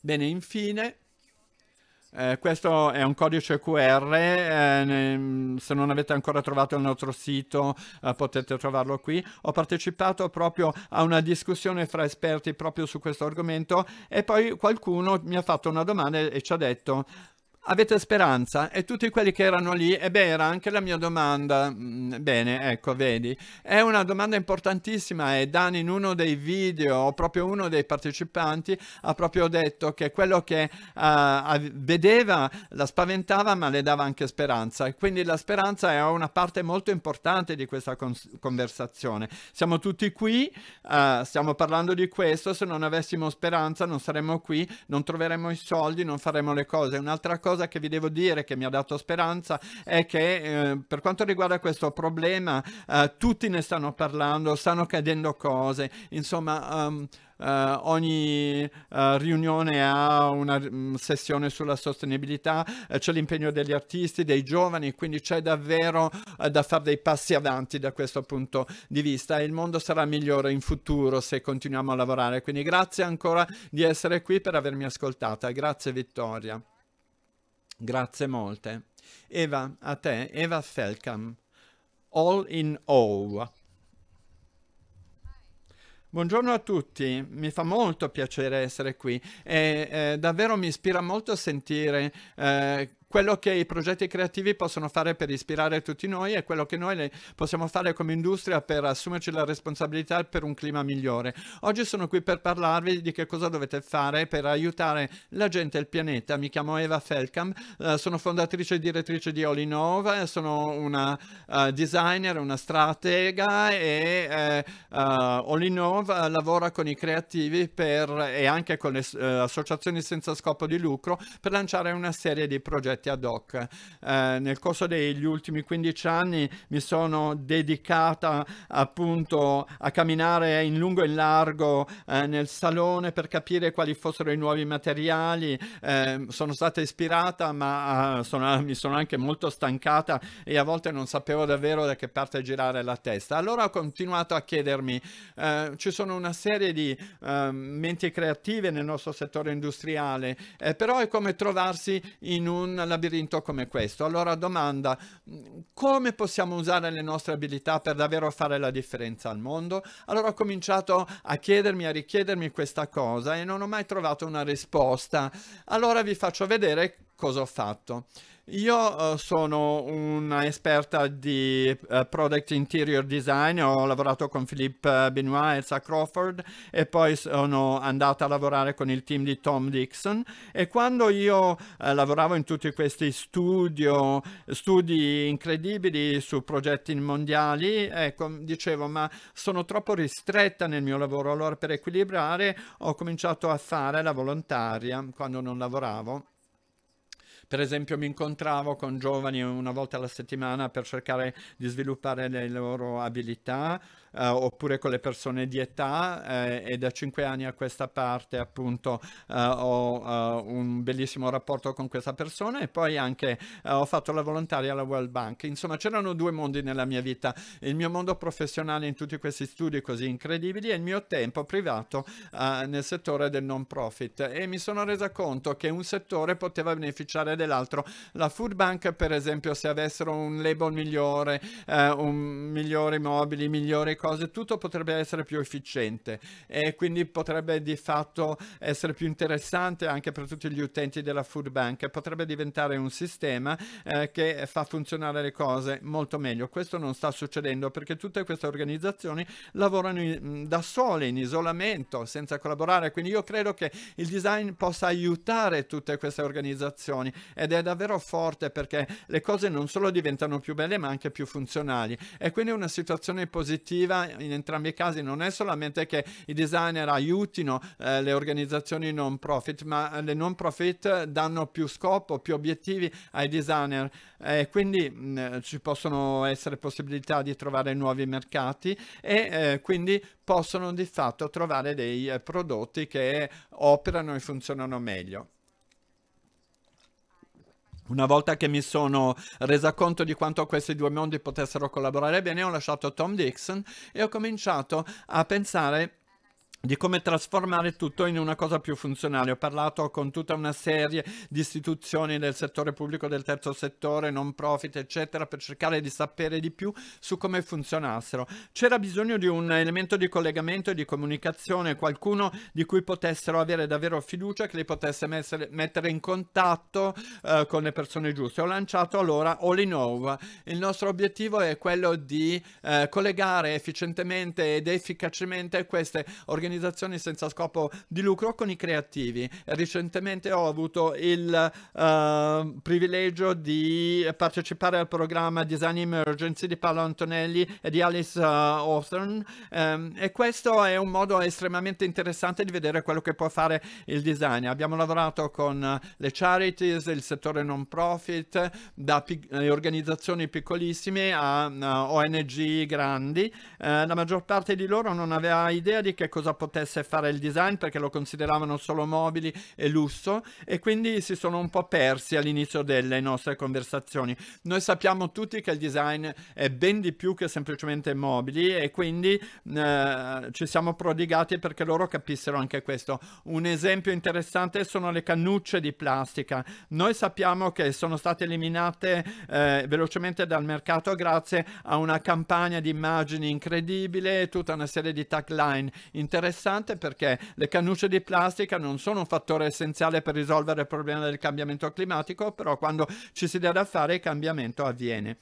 [SPEAKER 1] Bene, infine, eh, questo è un codice QR, eh, ne, se non avete ancora trovato il nostro sito eh, potete trovarlo qui. Ho partecipato proprio a una discussione fra esperti proprio su questo argomento e poi qualcuno mi ha fatto una domanda e ci ha detto Avete speranza? E tutti quelli che erano lì, e beh, era anche la mia domanda. Mm, bene, ecco, vedi. È una domanda importantissima e Dan in uno dei video, o proprio uno dei partecipanti, ha proprio detto che quello che uh, vedeva la spaventava ma le dava anche speranza. E quindi la speranza è una parte molto importante di questa conversazione. Siamo tutti qui, uh, stiamo parlando di questo, se non avessimo speranza non saremmo qui, non troveremmo i soldi, non faremmo le cose. Un'altra cosa cosa che vi devo dire che mi ha dato speranza è che eh, per quanto riguarda questo problema eh, tutti ne stanno parlando, stanno cadendo cose, insomma... Um, Uh, ogni uh, riunione ha una um, sessione sulla sostenibilità, uh, c'è l'impegno degli artisti, dei giovani, quindi c'è davvero da fare dei passi avanti da questo punto di vista e il mondo sarà migliore in futuro se continuiamo a lavorare. Quindi grazie ancora di essere qui per avermi ascoltata. Grazie Vittoria. Grazie molte. Eva, a te, Eva Felkam, All in All. Buongiorno a tutti, mi fa molto piacere essere qui e eh, davvero mi ispira molto sentire eh, quello che i progetti creativi possono fare per ispirare tutti noi e quello che noi possiamo fare come industria per assumerci la responsabilità per un clima migliore. Oggi sono qui per parlarvi di che cosa dovete fare per aiutare la gente e il pianeta. Mi chiamo Eva Felcam, eh, sono fondatrice e direttrice di All Olinova, sono una eh, designer, una stratega e uh, eh, Olinova lavora con i creativi per, e anche con le associazioni senza scopo di lucro per lanciare una serie di progetti progetti ad hoc. Eh, nel corso degli ultimi 15 anni mi sono dedicata appunto a camminare in lungo e in largo eh, nel salone per capire quali fossero i nuovi materiali, eh, sono stata ispirata ma eh, sono, mi sono anche molto stancata e a volte non sapevo davvero da che parte girare la testa. Allora ho continuato a chiedermi, eh, ci sono una serie di ehm, menti creative nel nostro settore industriale, eh, però è come trovarsi in un labirinto come questo. Allora domanda, come possiamo usare le nostre abilità per davvero fare la differenza al mondo? Allora ho cominciato a chiedermi, a richiedermi questa cosa e non ho mai trovato una risposta. Allora vi faccio vedere cosa ho fatto. Io uh, sono un'esperta di eh, product interior design, ho lavorato con Philippe eh, Benoit e Sa Crawford e poi sono andata a lavorare con il team di Tom Dixon e quando io lavoravo in tutti questi studio, studi incredibili su progetti mondiali, ecco, dicevo ma sono troppo ristretta nel mio lavoro, allora per equilibrare ho cominciato a fare la volontaria quando non lavoravo per esempio mi incontravo con giovani una volta alla settimana per cercare di sviluppare le loro abilità eh, oppure con le persone di età eh, e da cinque anni a questa parte appunto eh, ho eh, un bellissimo rapporto con questa persona e poi anche eh, ho fatto la volontaria alla World Bank. Insomma c'erano due mondi nella mia vita, il mio mondo professionale in tutti questi studi così incredibili e il mio tempo privato eh, nel settore del non profit e mi sono resa conto che un settore poteva beneficiare dell'altro. La food bank, per esempio, se avessero un label migliore, eh, un, migliori mobili, migliori cose, tutto potrebbe essere più efficiente e quindi potrebbe di fatto essere più interessante anche per tutti gli utenti della food bank. Potrebbe diventare un sistema eh, che fa funzionare le cose molto meglio. Questo non sta succedendo perché tutte queste organizzazioni lavorano in, da sole, in isolamento, senza collaborare. Quindi io credo che il design possa aiutare tutte queste organizzazioni ed è davvero forte perché le cose non solo diventano più belle ma anche più funzionali e quindi una situazione positiva in entrambi i casi non è solamente che i designer aiutino eh, le organizzazioni non profit ma le non profit danno più scopo, più obiettivi ai designer e quindi mh, ci possono essere possibilità di trovare nuovi mercati e eh, quindi possono di fatto trovare dei eh, prodotti che operano e funzionano meglio. Una volta che mi sono resa conto di quanto questi due mondi potessero collaborare bene, ho lasciato Tom Dixon e ho cominciato a pensare di come trasformare tutto in una cosa più funzionale. Ho parlato con tutta una serie di istituzioni del settore pubblico, del terzo settore, non profit, eccetera, per cercare di sapere di più su come funzionassero. C'era bisogno di un elemento di collegamento e di comunicazione, qualcuno di cui potessero avere davvero fiducia, che li potesse messere, mettere in contatto eh, con le persone giuste. Ho lanciato allora All in All. Il nostro obiettivo è quello di eh, collegare efficientemente ed efficacemente queste organizzazioni organizzazioni senza scopo di lucro con i creativi. Recentemente ho avuto il uh, privilegio di partecipare al programma Design Emergency di Paolo Antonelli e di Alice uh, Hawthorne um, e questo è un modo estremamente interessante di vedere quello che può fare il design. Abbiamo lavorato con eh, le charities, il settore non profit, da pic- eh, organizzazioni piccolissime a uh, ONG grandi. Uh, la maggior parte di loro non aveva idea di che cosa potesse fare il design perché lo consideravano solo mobili e lusso e quindi si sono un po' persi all'inizio delle nostre conversazioni. Noi sappiamo tutti che il design è ben di più che semplicemente mobili e quindi eh, ci siamo prodigati perché loro capissero anche questo. Un esempio interessante sono le cannucce di plastica. Noi sappiamo che sono state eliminate eh, velocemente dal mercato grazie a una campagna di immagini incredibile e tutta una serie di tagline interessanti interessante perché le cannucce di plastica non sono un fattore essenziale per risolvere il problema del cambiamento climatico, però quando ci si dà da fare il cambiamento avviene.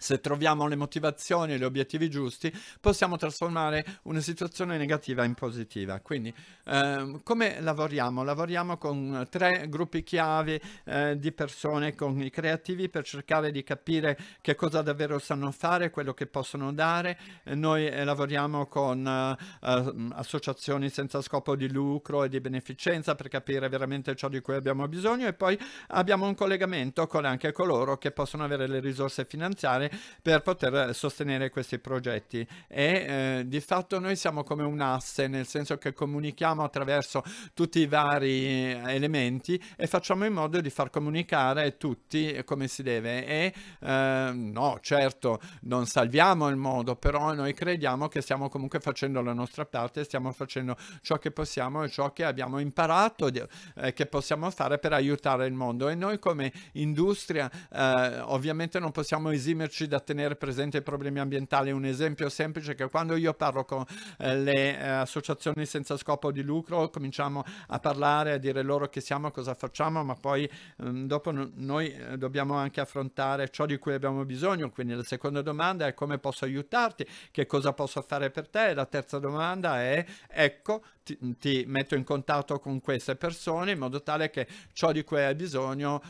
[SPEAKER 1] Se troviamo le motivazioni e gli obiettivi giusti, possiamo trasformare una situazione negativa in positiva. Quindi, eh, come lavoriamo? Lavoriamo con tre gruppi chiave eh, di persone, con i creativi, per cercare di capire che cosa davvero sanno fare, quello che possono dare. Eh, noi lavoriamo con eh, mm, associazioni senza scopo di lucro e di beneficenza per capire veramente ciò di cui abbiamo bisogno e poi abbiamo un collegamento con anche coloro che possono avere le risorse finanziarie per poter sostenere questi progetti e eh, di fatto noi siamo come un asse nel senso che comunichiamo attraverso tutti i vari eh, elementi e facciamo in modo di far comunicare tutti come si deve e eh, no certo non salviamo il mondo però noi crediamo che stiamo comunque facendo la nostra parte stiamo facendo ciò che possiamo e ciò che abbiamo imparato di, eh, che possiamo fare per aiutare il mondo e noi come industria eh, ovviamente non possiamo esimerci economici da tenere presente i problemi ambientali. Un esempio semplice è che quando io parlo con eh, le eh, associazioni senza scopo di lucro, cominciamo a parlare, a dire loro che siamo, cosa facciamo, ma poi mm, dopo noi eh, dobbiamo anche affrontare ciò di cui abbiamo bisogno. Quindi la seconda domanda è come posso aiutarti, che cosa posso fare per te. E La terza domanda è ecco, ti, ti metto in contatto con queste persone in modo tale che ciò di cui hai bisogno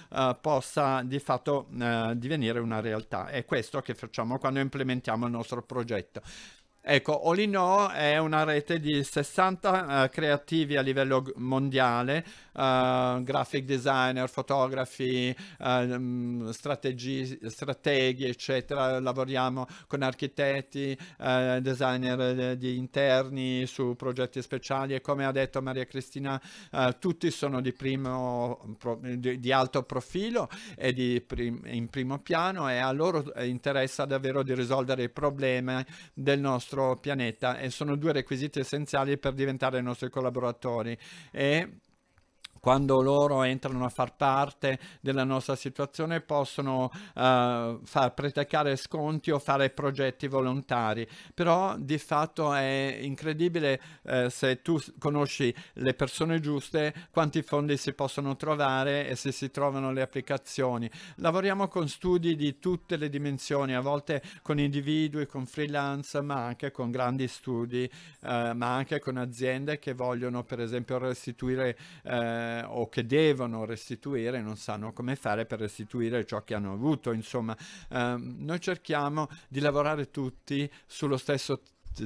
[SPEAKER 1] possa di fatto divenire una realtà. E questo questo che facciamo quando implementiamo il nostro progetto. Ecco, All è una rete di 60 uh, eh, creativi a livello mondiale, uh, graphic designer, fotografi, uh, strategi, strateghi, eccetera. Lavoriamo con architetti, designer di interni su progetti speciali e come ha detto Maria Cristina, tutti sono di, primo, pro, di, di, alto profilo e prim, in primo piano e a loro interessa davvero di risolvere i problemi del nostro nostro pianeta e sono due requisiti essenziali per diventare i nostri collaboratori e quando loro entrano a far parte della nostra situazione possono uh, far predicare sconti o fare progetti volontari però di fatto è incredibile uh, se tu conosci le persone giuste quanti fondi si possono trovare e se si trovano le applicazioni lavoriamo con studi di tutte le dimensioni a volte con individui con freelance ma anche con grandi studi uh, ma anche con aziende che vogliono per esempio restituire eh, eh, o che devono restituire non sanno come fare per restituire ciò che hanno avuto. Insomma, eh, noi cerchiamo di lavorare tutti sullo stesso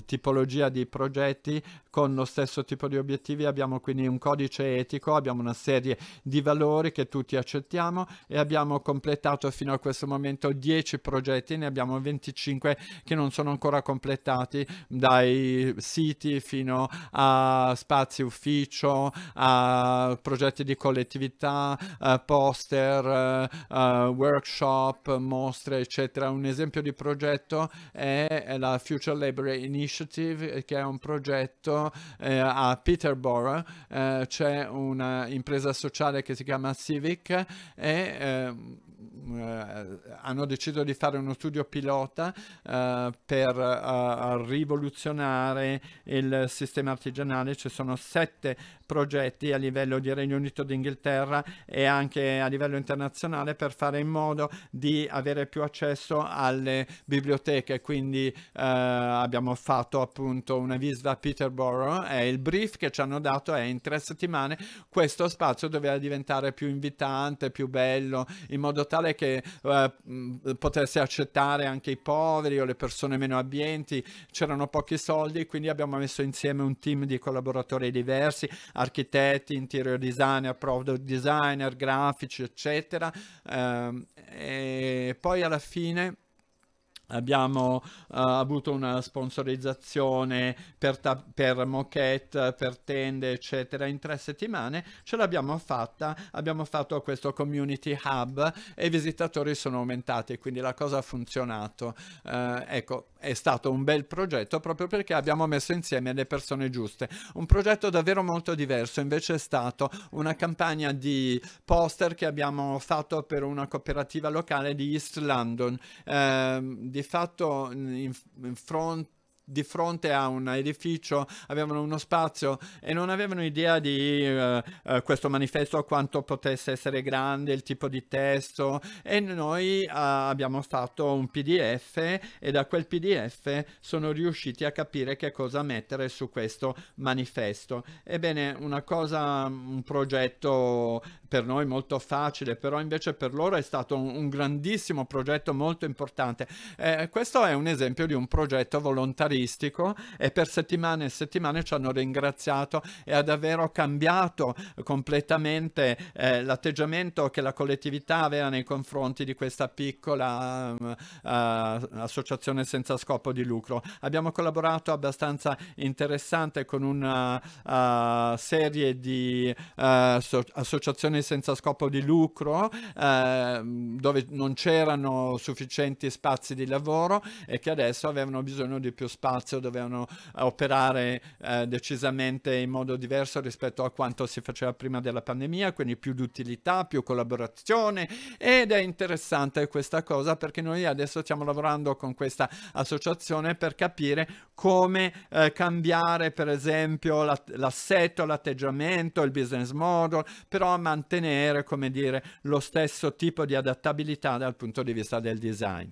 [SPEAKER 1] tipologia di progetti con lo stesso tipo di obiettivi, abbiamo quindi un codice etico, abbiamo una serie di valori che tutti accettiamo e abbiamo completato fino a questo momento 10 progetti, ne abbiamo 25 che non sono ancora completati, dai siti fino a spazi ufficio, a progetti di collettività, poster, workshop, mostre, eccetera. Un esempio di progetto è la Future Labor Initiative, che è un progetto eh, a Peterborough eh, c'è un'impresa sociale che si chiama Civic e ehm, eh, hanno deciso di fare uno studio pilota eh, per eh, rivoluzionare il sistema artigianale. Ci sono sette progetti a livello di Regno Unito d'Inghilterra e anche a livello internazionale per fare in modo di avere più accesso alle biblioteche. Quindi eh, abbiamo fatto appunto una visita a Peterborough e il brief che ci hanno dato è in tre settimane questo spazio doveva diventare più invitante, più bello, in modo tale che eh, potesse accettare anche i poveri o le persone meno abbienti. C'erano pochi soldi, quindi abbiamo messo insieme un team di collaboratori diversi, architetti, interior designer, product designer, grafici, eccetera. Ehm, e poi alla fine Abbiamo uh, avuto una sponsorizzazione per, ta- per moquette, per tende, eccetera, in tre settimane. Ce l'abbiamo fatta, abbiamo fatto questo community hub e i visitatori sono aumentati, quindi la cosa ha funzionato. Uh, ecco, è stato un bel progetto proprio perché abbiamo messo insieme le persone giuste. Un progetto davvero molto diverso invece è stato una campagna di poster che abbiamo fatto per una cooperativa locale di East London. Eh, di fatto in, in front di fronte a un edificio, avevano uno spazio e non avevano idea di uh, uh, questo manifesto quanto potesse essere grande, il tipo di testo e noi uh, abbiamo fatto un PDF e da quel PDF sono riusciti a capire che cosa mettere su questo manifesto. Ebbene, una cosa, un progetto per noi molto facile, però invece per loro è stato un, un grandissimo progetto molto importante. Eh, questo è un esempio di un progetto volontario eucaristico e per settimane e settimane ci hanno ringraziato e ha davvero cambiato completamente eh, l'atteggiamento che la collettività aveva nei confronti di questa piccola um, uh, associazione senza scopo di lucro. Abbiamo collaborato abbastanza interessante con una uh, eh, serie di uh, eh, so associazioni senza scopo di lucro ehm, dove non c'erano sufficienti spazi di lavoro e che adesso avevano bisogno di più spazi spazio dovevano operare eh, decisamente in modo diverso rispetto a quanto si faceva prima della pandemia, quindi più d'utilità, più collaborazione ed è interessante questa cosa perché noi adesso stiamo lavorando con questa associazione per capire come eh, cambiare per esempio l'assetto, l'atteggiamento, il business model, però mantenere come dire lo stesso tipo di adattabilità dal punto di vista del design.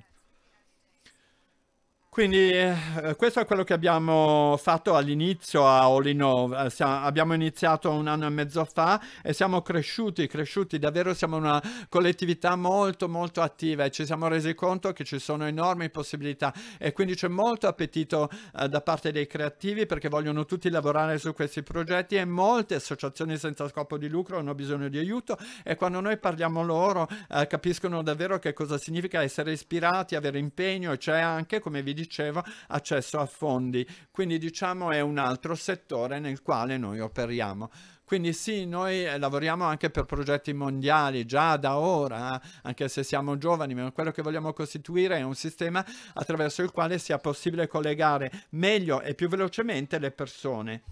[SPEAKER 1] Quindi eh, questo è quello che abbiamo fatto all'inizio a Olinov, eh, siamo, abbiamo iniziato un anno e mezzo fa e siamo cresciuti, cresciuti, davvero siamo una collettività molto molto attiva e ci siamo resi conto che ci sono enormi possibilità e quindi c'è molto appetito eh, da parte dei creativi perché vogliono tutti lavorare su questi progetti e molte associazioni senza scopo di lucro hanno bisogno di aiuto e quando noi parliamo loro eh, capiscono davvero che cosa significa essere ispirati, avere impegno e c'è anche, come vi dicevo, dicevo, accesso a fondi. Quindi diciamo è un altro settore nel quale noi operiamo. Quindi sì, noi eh, lavoriamo anche per progetti mondiali già da ora, eh, anche se siamo giovani, ma quello che vogliamo costituire è un sistema attraverso il quale sia possibile collegare meglio e più velocemente le persone.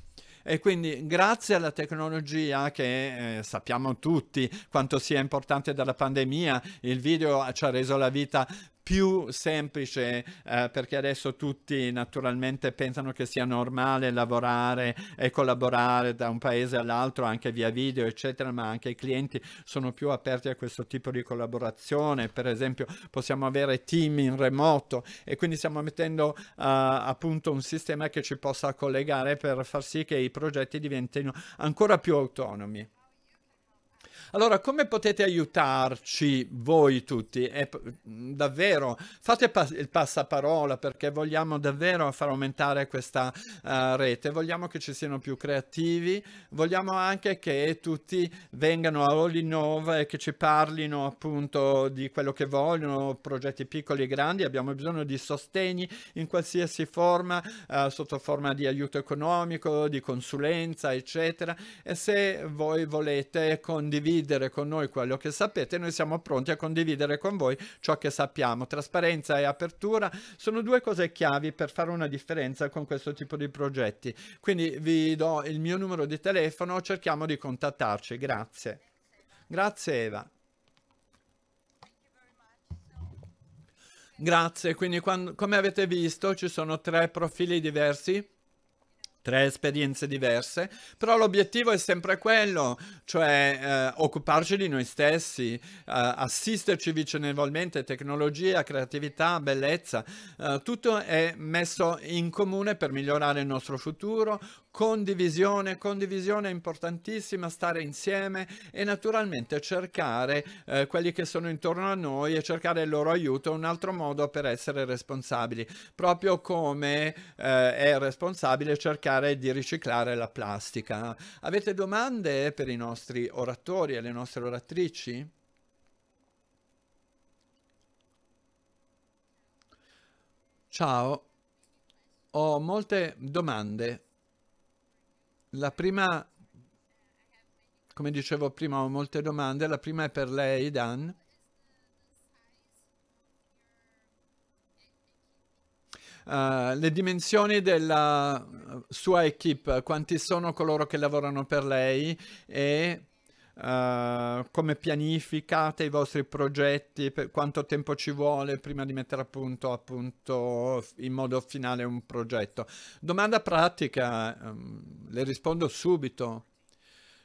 [SPEAKER 1] E quindi grazie alla tecnologia che eh, sappiamo tutti quanto sia importante dalla pandemia, il video ci ha reso la vita più semplice eh, perché adesso tutti naturalmente pensano che sia normale lavorare e collaborare da un paese all'altro anche via video eccetera ma anche i clienti sono più aperti a questo tipo di collaborazione per esempio possiamo avere team in remoto e quindi stiamo mettendo eh, appunto un sistema che ci possa collegare per far sì che i progetti diventino ancora più autonomi allora, come potete aiutarci voi tutti? È, davvero, fate pa il passaparola perché vogliamo davvero far aumentare questa uh, rete, vogliamo che ci siano più creativi, vogliamo anche che tutti vengano a Olinova e che ci parlino appunto di quello che vogliono, progetti piccoli e grandi, abbiamo bisogno di sostegni in qualsiasi forma, uh, sotto forma di aiuto economico, di consulenza, eccetera. E se voi volete condividere condividere con noi quello che sapete, noi siamo pronti a condividere con voi ciò che sappiamo. Trasparenza e apertura sono due cose chiavi per fare una differenza con questo tipo di progetti. Quindi vi do il mio numero di telefono, cerchiamo di contattarci. Grazie. Grazie Eva. Grazie, quindi quando, come avete visto ci sono tre profili diversi tre esperienze diverse, però l'obiettivo è sempre quello, cioè eh, occuparci di noi stessi, eh, assisterci vicendevolmente, tecnologia, creatività, bellezza, eh, tutto è messo in comune per migliorare il nostro futuro, condivisione, condivisione è importantissima, stare insieme e naturalmente cercare eh, quelli che sono intorno a noi e cercare il loro aiuto, un altro modo per essere responsabili, proprio come eh, è responsabile cercare di riciclare la plastica. Avete domande per i nostri oratori e le nostre oratrici? Ciao, ho molte domande la prima, come dicevo prima, ho molte domande. La prima è per lei, Dan. Uh, le dimensioni della sua equip, quanti sono coloro che lavorano per lei e Uh, come pianificate i vostri progetti, per quanto tempo ci vuole prima di mettere a punto appunto in modo finale un progetto. Domanda pratica, um, le rispondo subito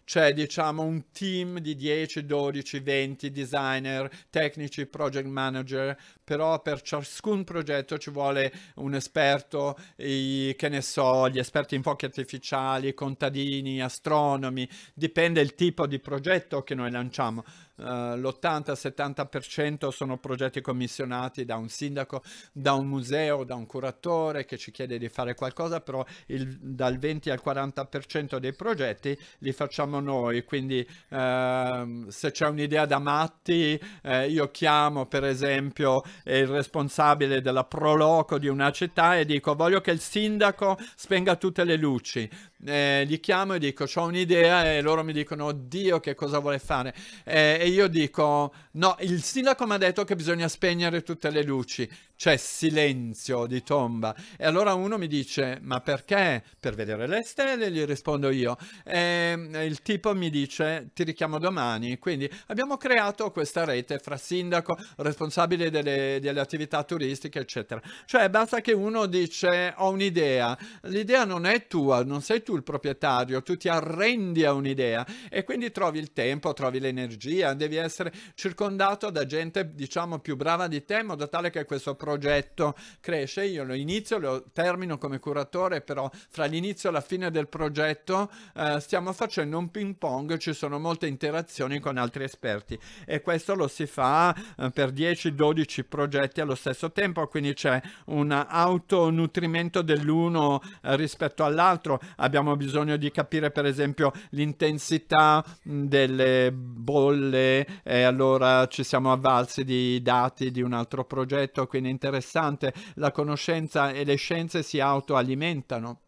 [SPEAKER 1] c'è diciamo un team di 10, 12, 20 designer, tecnici, project manager, però per ciascun progetto ci vuole un esperto, i, che ne so, gli esperti in fuochi artificiali, contadini, astronomi, dipende il tipo di progetto che noi lanciamo. Eh, l'80-70% sono progetti commissionati da un sindaco, da un museo, da un curatore che ci chiede di fare qualcosa, però il, dal 20 al 40% dei progetti li facciamo noi, quindi uh, se c'è un'idea da matti eh, io chiamo per esempio il responsabile della Proloco di una città e dico voglio che il sindaco spenga tutte le luci, eh, li chiamo e dico ho un'idea e loro mi dicono oddio che cosa vuole fare. Eh, e io dico, no, il sindaco mi ha detto che bisogna spegnere tutte le luci c'è cioè, silenzio di tomba. E allora uno mi dice, ma perché? Per vedere le stelle, gli rispondo io. E ehm, il tipo mi dice, ti richiamo domani. Quindi abbiamo creato questa rete fra sindaco, responsabile delle, delle attività turistiche, eccetera. Cioè basta che uno dice, ho un'idea. L'idea non è tua, non sei tu il proprietario, tu ti arrendi a un'idea e quindi trovi il tempo, trovi l'energia, devi essere circondato da gente, diciamo, più brava di te in modo tale che questo progetto progetto cresce, io lo inizio, lo termino come curatore, però fra l'inizio e la fine del progetto eh, stiamo facendo un ping pong, ci sono molte interazioni con altri esperti e questo lo si fa eh, per 10-12 progetti allo stesso tempo, quindi c'è un autonutrimento dell'uno eh, rispetto all'altro, abbiamo bisogno di capire per esempio l'intensità mm, delle bolle e allora ci siamo avvalsi di dati di un altro progetto, quindi interessante, la conoscenza e le scienze si autoalimentano.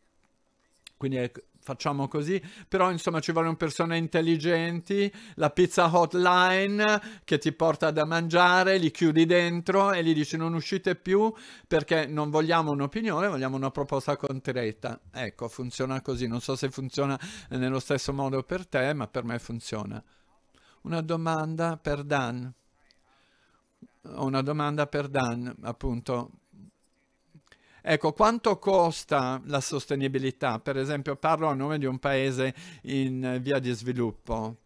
[SPEAKER 1] Quindi è ecco, facciamo così, però insomma ci vogliono persone intelligenti, la pizza hotline che ti porta da mangiare, li chiudi dentro e gli dici non uscite più perché non vogliamo un'opinione, vogliamo una proposta concreta. Ecco, funziona così, non so se funziona eh, nello stesso modo per te, ma per me funziona. Una domanda per Dan. Ho una domanda per Dan, appunto. Ecco, quanto costa la sostenibilità? Per esempio, parlo a nome di un paese in eh, via di sviluppo.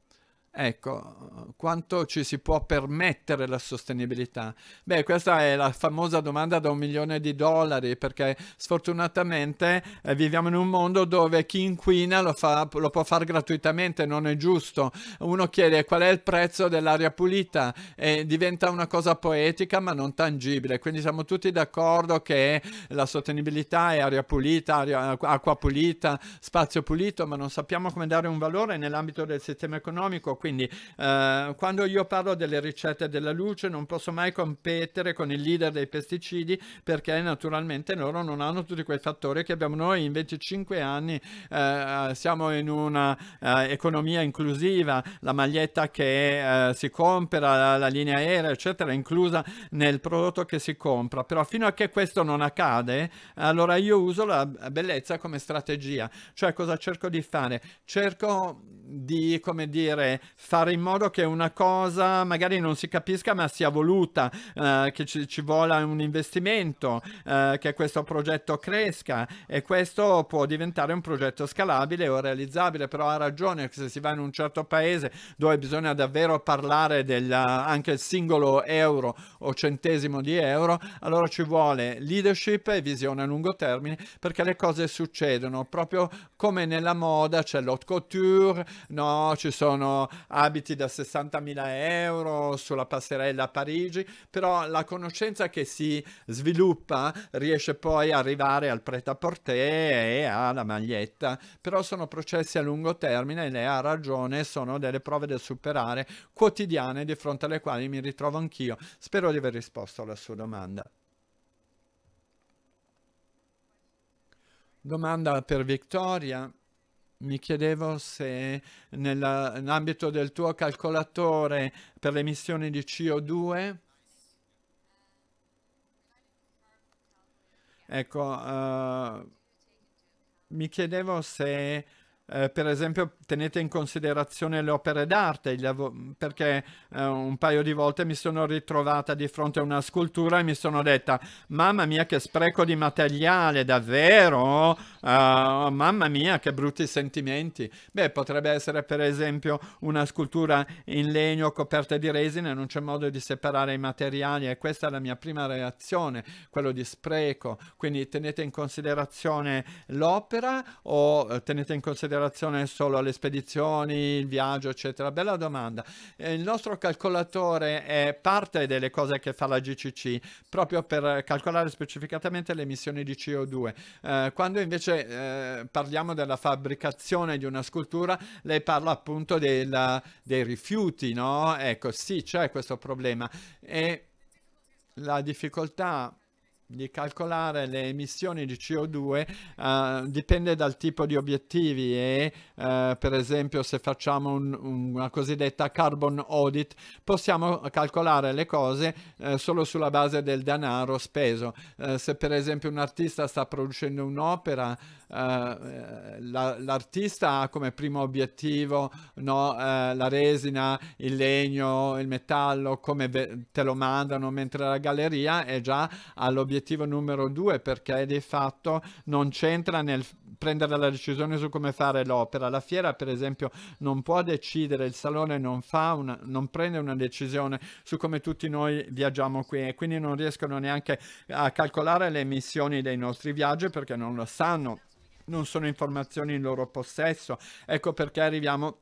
[SPEAKER 1] Ecco, quanto ci si può permettere la sostenibilità? Beh, questa è la famosa domanda da un milione di dollari, perché sfortunatamente eh, viviamo in un mondo dove chi inquina lo, fa, lo può fare gratuitamente, non è giusto. Uno chiede qual è il prezzo dell'aria pulita e diventa una cosa poetica ma non tangibile. Quindi siamo tutti d'accordo che la sostenibilità è aria pulita, aria, acqua pulita, spazio pulito, ma non sappiamo come dare un valore nell'ambito del sistema economico. Quindi eh, quando io parlo delle ricette della luce non posso mai competere con il leader dei pesticidi perché naturalmente loro non hanno tutti quei fattori che abbiamo noi in 25 anni eh, eh, siamo in una eh, inclusiva la maglietta che eh, si compra la, la, linea aerea eccetera è inclusa nel prodotto che si compra però fino a che questo non accade allora io uso la bellezza come strategia cioè cosa cerco di fare cerco di come dire fare in modo che una una cosa magari non si capisca ma sia voluta, eh, che ci, ci vola un investimento, eh, che questo progetto cresca e questo può diventare un progetto scalabile o realizzabile, però ha ragione se si va in un certo paese dove bisogna davvero parlare del, anche il singolo euro o centesimo di euro, allora ci vuole leadership e visione a lungo termine perché le cose succedono proprio come nella moda c'è l'haute couture, no? ci sono abiti da 60 80.000 euro sulla passerella a Parigi, però la conoscenza che si sviluppa riesce poi a arrivare al prêt-à-porter e alla maglietta, però sono processi a lungo termine e lei ha ragione, sono delle prove da superare quotidiane di fronte alle quali mi ritrovo anch'io. Spero di aver risposto alla sua domanda. Domanda per Victoria mi chiedevo se nell'ambito del tuo calcolatore per le emissioni di CO2 ecco uh, mi chiedevo se uh, per esempio tenete in considerazione le opere d'arte, perché eh, un paio di volte mi sono ritrovata di fronte a una scultura e mi sono detta, mamma mia che spreco di materiale, davvero? Uh, mamma mia che brutti sentimenti. Beh, potrebbe essere per esempio una scultura in legno coperta di resina, non c'è modo di separare i materiali e questa è la mia prima reazione, quello di spreco. Quindi tenete in considerazione l'opera o eh, tenete in considerazione solo le spedizioni, il viaggio, eccetera? Bella domanda. Eh, il nostro calcolatore è parte delle cose che fa la GCC proprio per calcolare specificatamente le emissioni di CO2. Eh, quando invece eh, parliamo della fabbricazione di una scultura, lei parla appunto del, dei rifiuti, no? Ecco, sì, c'è questo problema. E la difficoltà di calcolare le emissioni di CO2 uh, eh, dipende dal tipo di obiettivi e uh, per esempio se facciamo un, un, una cosiddetta carbon audit possiamo calcolare le cose uh, solo sulla base del denaro speso. se per esempio un artista sta producendo un'opera eh, eh, la, l'artista ha come primo obiettivo no, eh, la resina, il legno, il metallo, come te lo mandano, mentre la galleria è già all'obiettivo numero due perché di fatto non c'entra nel prendere la decisione su come fare l'opera. La fiera, per esempio, non può decidere, il salone non, fa una, non prende una decisione su come tutti noi viaggiamo qui e quindi non riescono neanche a calcolare le emissioni dei nostri viaggi perché non lo sanno non sono informazioni in loro possesso. Ecco perché arriviamo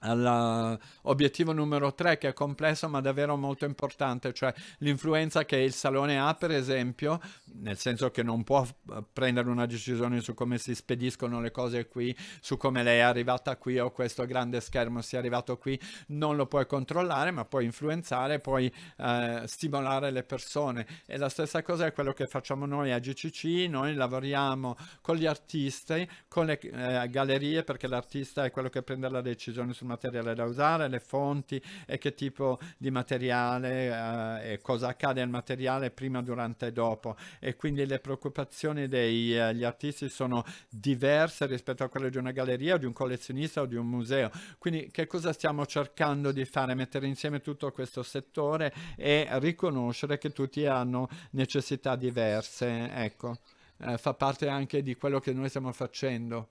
[SPEAKER 1] all'obiettivo numero 3 che è complesso ma davvero molto importante, cioè l'influenza che il salone ha per esempio, nel senso che non può eh, prendere una decisione su come si spediscono le cose qui, su come lei è arrivata qui o questo grande schermo sia arrivato qui, non lo puoi controllare ma puoi influenzare, puoi eh, stimolare le persone e la stessa cosa è quello che facciamo noi a GCC, noi lavoriamo con gli artisti, con le eh, gallerie perché l'artista è quello che prende la decisione su materiale da usare, le fonti e che tipo di materiale eh, e cosa accade al materiale prima, durante e dopo. E quindi le preoccupazioni degli eh, artisti sono diverse rispetto a quelle di una galleria o di un collezionista o di un museo. Quindi che cosa stiamo cercando di fare? Mettere insieme tutto questo settore e riconoscere che tutti hanno necessità diverse. Ecco. Eh, fa parte anche di quello che noi stiamo facendo.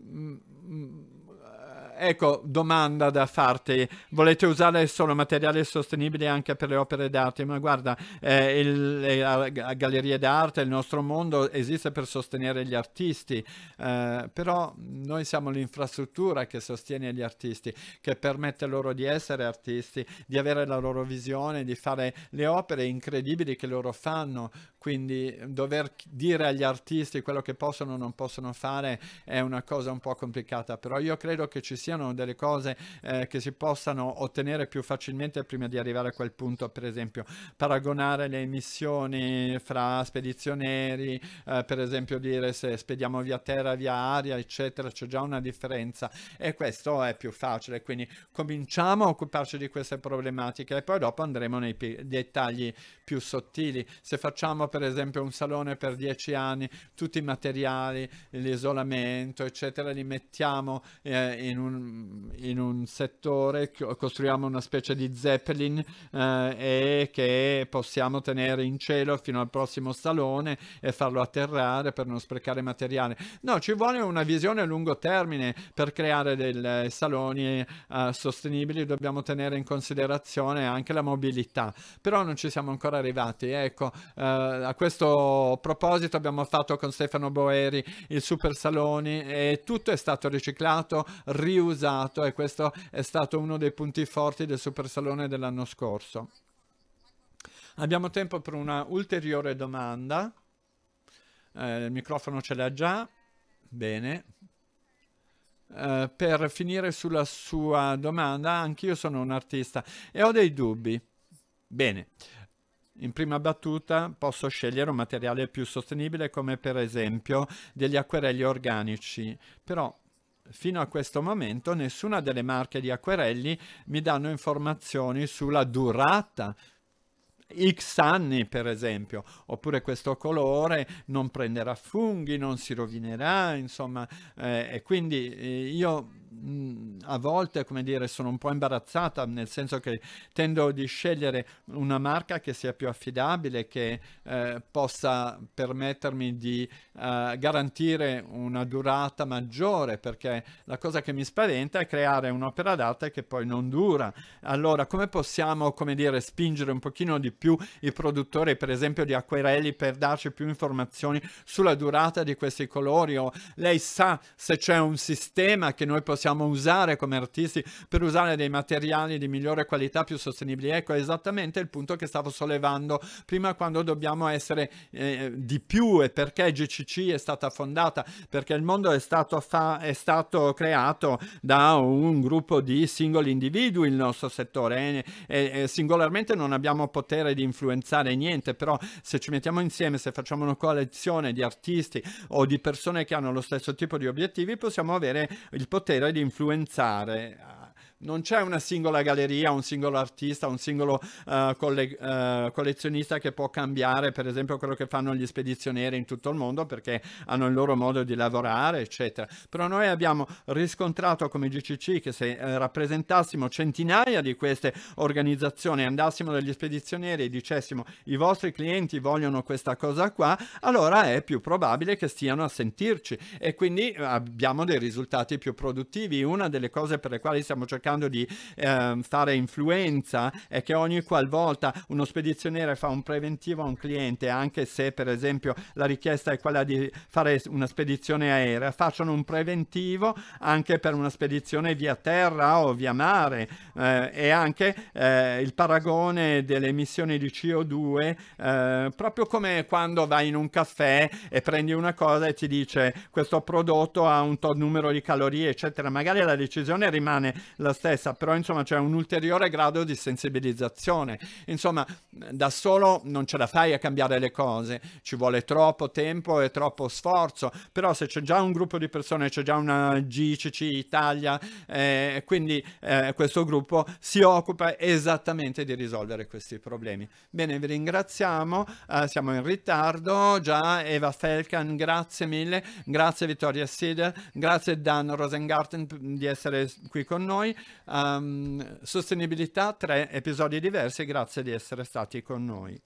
[SPEAKER 1] Mm, mm, ecco, domanda da farti. Volete usare solo materiale sostenibile anche per le opere d'arte? Ma guarda, eh, il, la, la galleria d'arte, il nostro mondo esiste per sostenere gli artisti, eh, però noi siamo l'infrastruttura che sostiene gli artisti, che permette loro di essere artisti, di avere la loro visione, di fare le opere incredibili che loro fanno quindi ehm, dover dire agli artisti quello che possono o non possono fare è una cosa un po' complicata, però io credo che ci siano delle cose eh, che si possano ottenere più facilmente prima di arrivare a quel punto, per esempio paragonare le emissioni fra spedizioneri, eh, per esempio dire se spediamo via terra, via aria, eccetera, c'è già una differenza e questo è più facile, quindi cominciamo a occuparci di queste problematiche e poi dopo andremo nei dettagli più sottili. Se facciamo per esempio un salone per 10 anni, tutti i materiali, l'isolamento, eccetera, li mettiamo eh, in, un, in, un, settore, costruiamo una specie di zeppelin eh, e che possiamo tenere in cielo fino al prossimo salone e farlo atterrare per non sprecare materiale. No, ci vuole una visione a lungo termine per creare dei eh, saloni eh, sostenibili, dobbiamo tenere in considerazione anche la mobilità, però non ci siamo ancora arrivati, ecco, eh, a questo proposito abbiamo fatto con Stefano Boeri il Super Saloni e tutto è stato riciclato, riusato e questo è stato uno dei punti forti del Super Salone dell'anno scorso. Abbiamo tempo per una ulteriore domanda. Eh, il microfono ce l'ha già. Bene. Eh, per finire sulla sua domanda, anch'io sono un artista e ho dei dubbi. Bene, in prima battuta posso scegliere un materiale più sostenibile come per esempio degli acquerelli organici, però fino a questo momento nessuna delle marche di acquerelli mi danno informazioni sulla durata X anni per esempio, oppure questo colore non prenderà funghi, non si rovinerà, insomma, eh, e quindi eh, io a volte, come dire, sono un po' imbarazzata, nel senso che tendo di scegliere una marca che sia più affidabile, che eh, possa permettermi di eh, garantire una durata maggiore, perché la cosa che mi spaventa è creare un'opera d'arte che poi non dura. Allora, come possiamo, come dire, spingere un pochino di più i produttori, per esempio, di acquerelli per darci più informazioni sulla durata di questi colori? O lei sa se c'è un sistema che noi possiamo possiamo usare come artisti per usare dei materiali di migliore qualità, più sostenibili. Ecco esattamente il punto che stavo sollevando prima quando dobbiamo essere eh, di più e perché GCC è stata fondata, perché il mondo è stato, è stato creato da un gruppo di singoli individui, il nostro settore, eh, e, e, singolarmente non abbiamo potere di influenzare niente, però se ci mettiamo insieme, se facciamo una coalizione di artisti o di persone che hanno lo stesso tipo di obiettivi, possiamo avere il potere di influenzare ah, non c'è una singola galleria, un singolo artista, un singolo uh, colle- uh, collezionista che può cambiare, per esempio, quello che fanno gli spedizionieri in tutto il mondo perché hanno il loro modo di lavorare, eccetera. Però noi abbiamo riscontrato come GCC che se eh, rappresentassimo centinaia di queste organizzazioni, andassimo dagli spedizionieri e dicessimo i vostri clienti vogliono questa cosa qua, allora è più probabile che stiano a sentirci e quindi eh, abbiamo dei risultati più produttivi. Una delle cose per le quali stiamo cercando cercando di eh, fare influenza è che ogni qualvolta uno spedizioniere fa un preventivo a un cliente, anche se per esempio la richiesta è quella di fare una spedizione aerea, facciano un preventivo anche per una spedizione via terra o via mare eh, e anche eh, il paragone delle emissioni di CO2, eh, proprio come quando vai in un caffè e prendi una cosa e ti dice questo prodotto ha un tot numero di calorie, eccetera. Magari la decisione rimane la stessa, però insomma c'è un ulteriore grado di sensibilizzazione. Insomma, da solo non ce la fai a cambiare le cose, ci vuole troppo tempo e troppo sforzo, però se c'è già un gruppo di persone, c'è già una GCC Italia, eh, quindi eh, questo gruppo si occupa esattamente di risolvere questi problemi. Bene, vi ringraziamo, eh, siamo in ritardo già, Eva Felkan, grazie mille, grazie Vittoria Sider, grazie Dan Rosengarten di essere qui con noi. Um, sostenibilità, tre episodi diversi, grazie di essere stati con noi.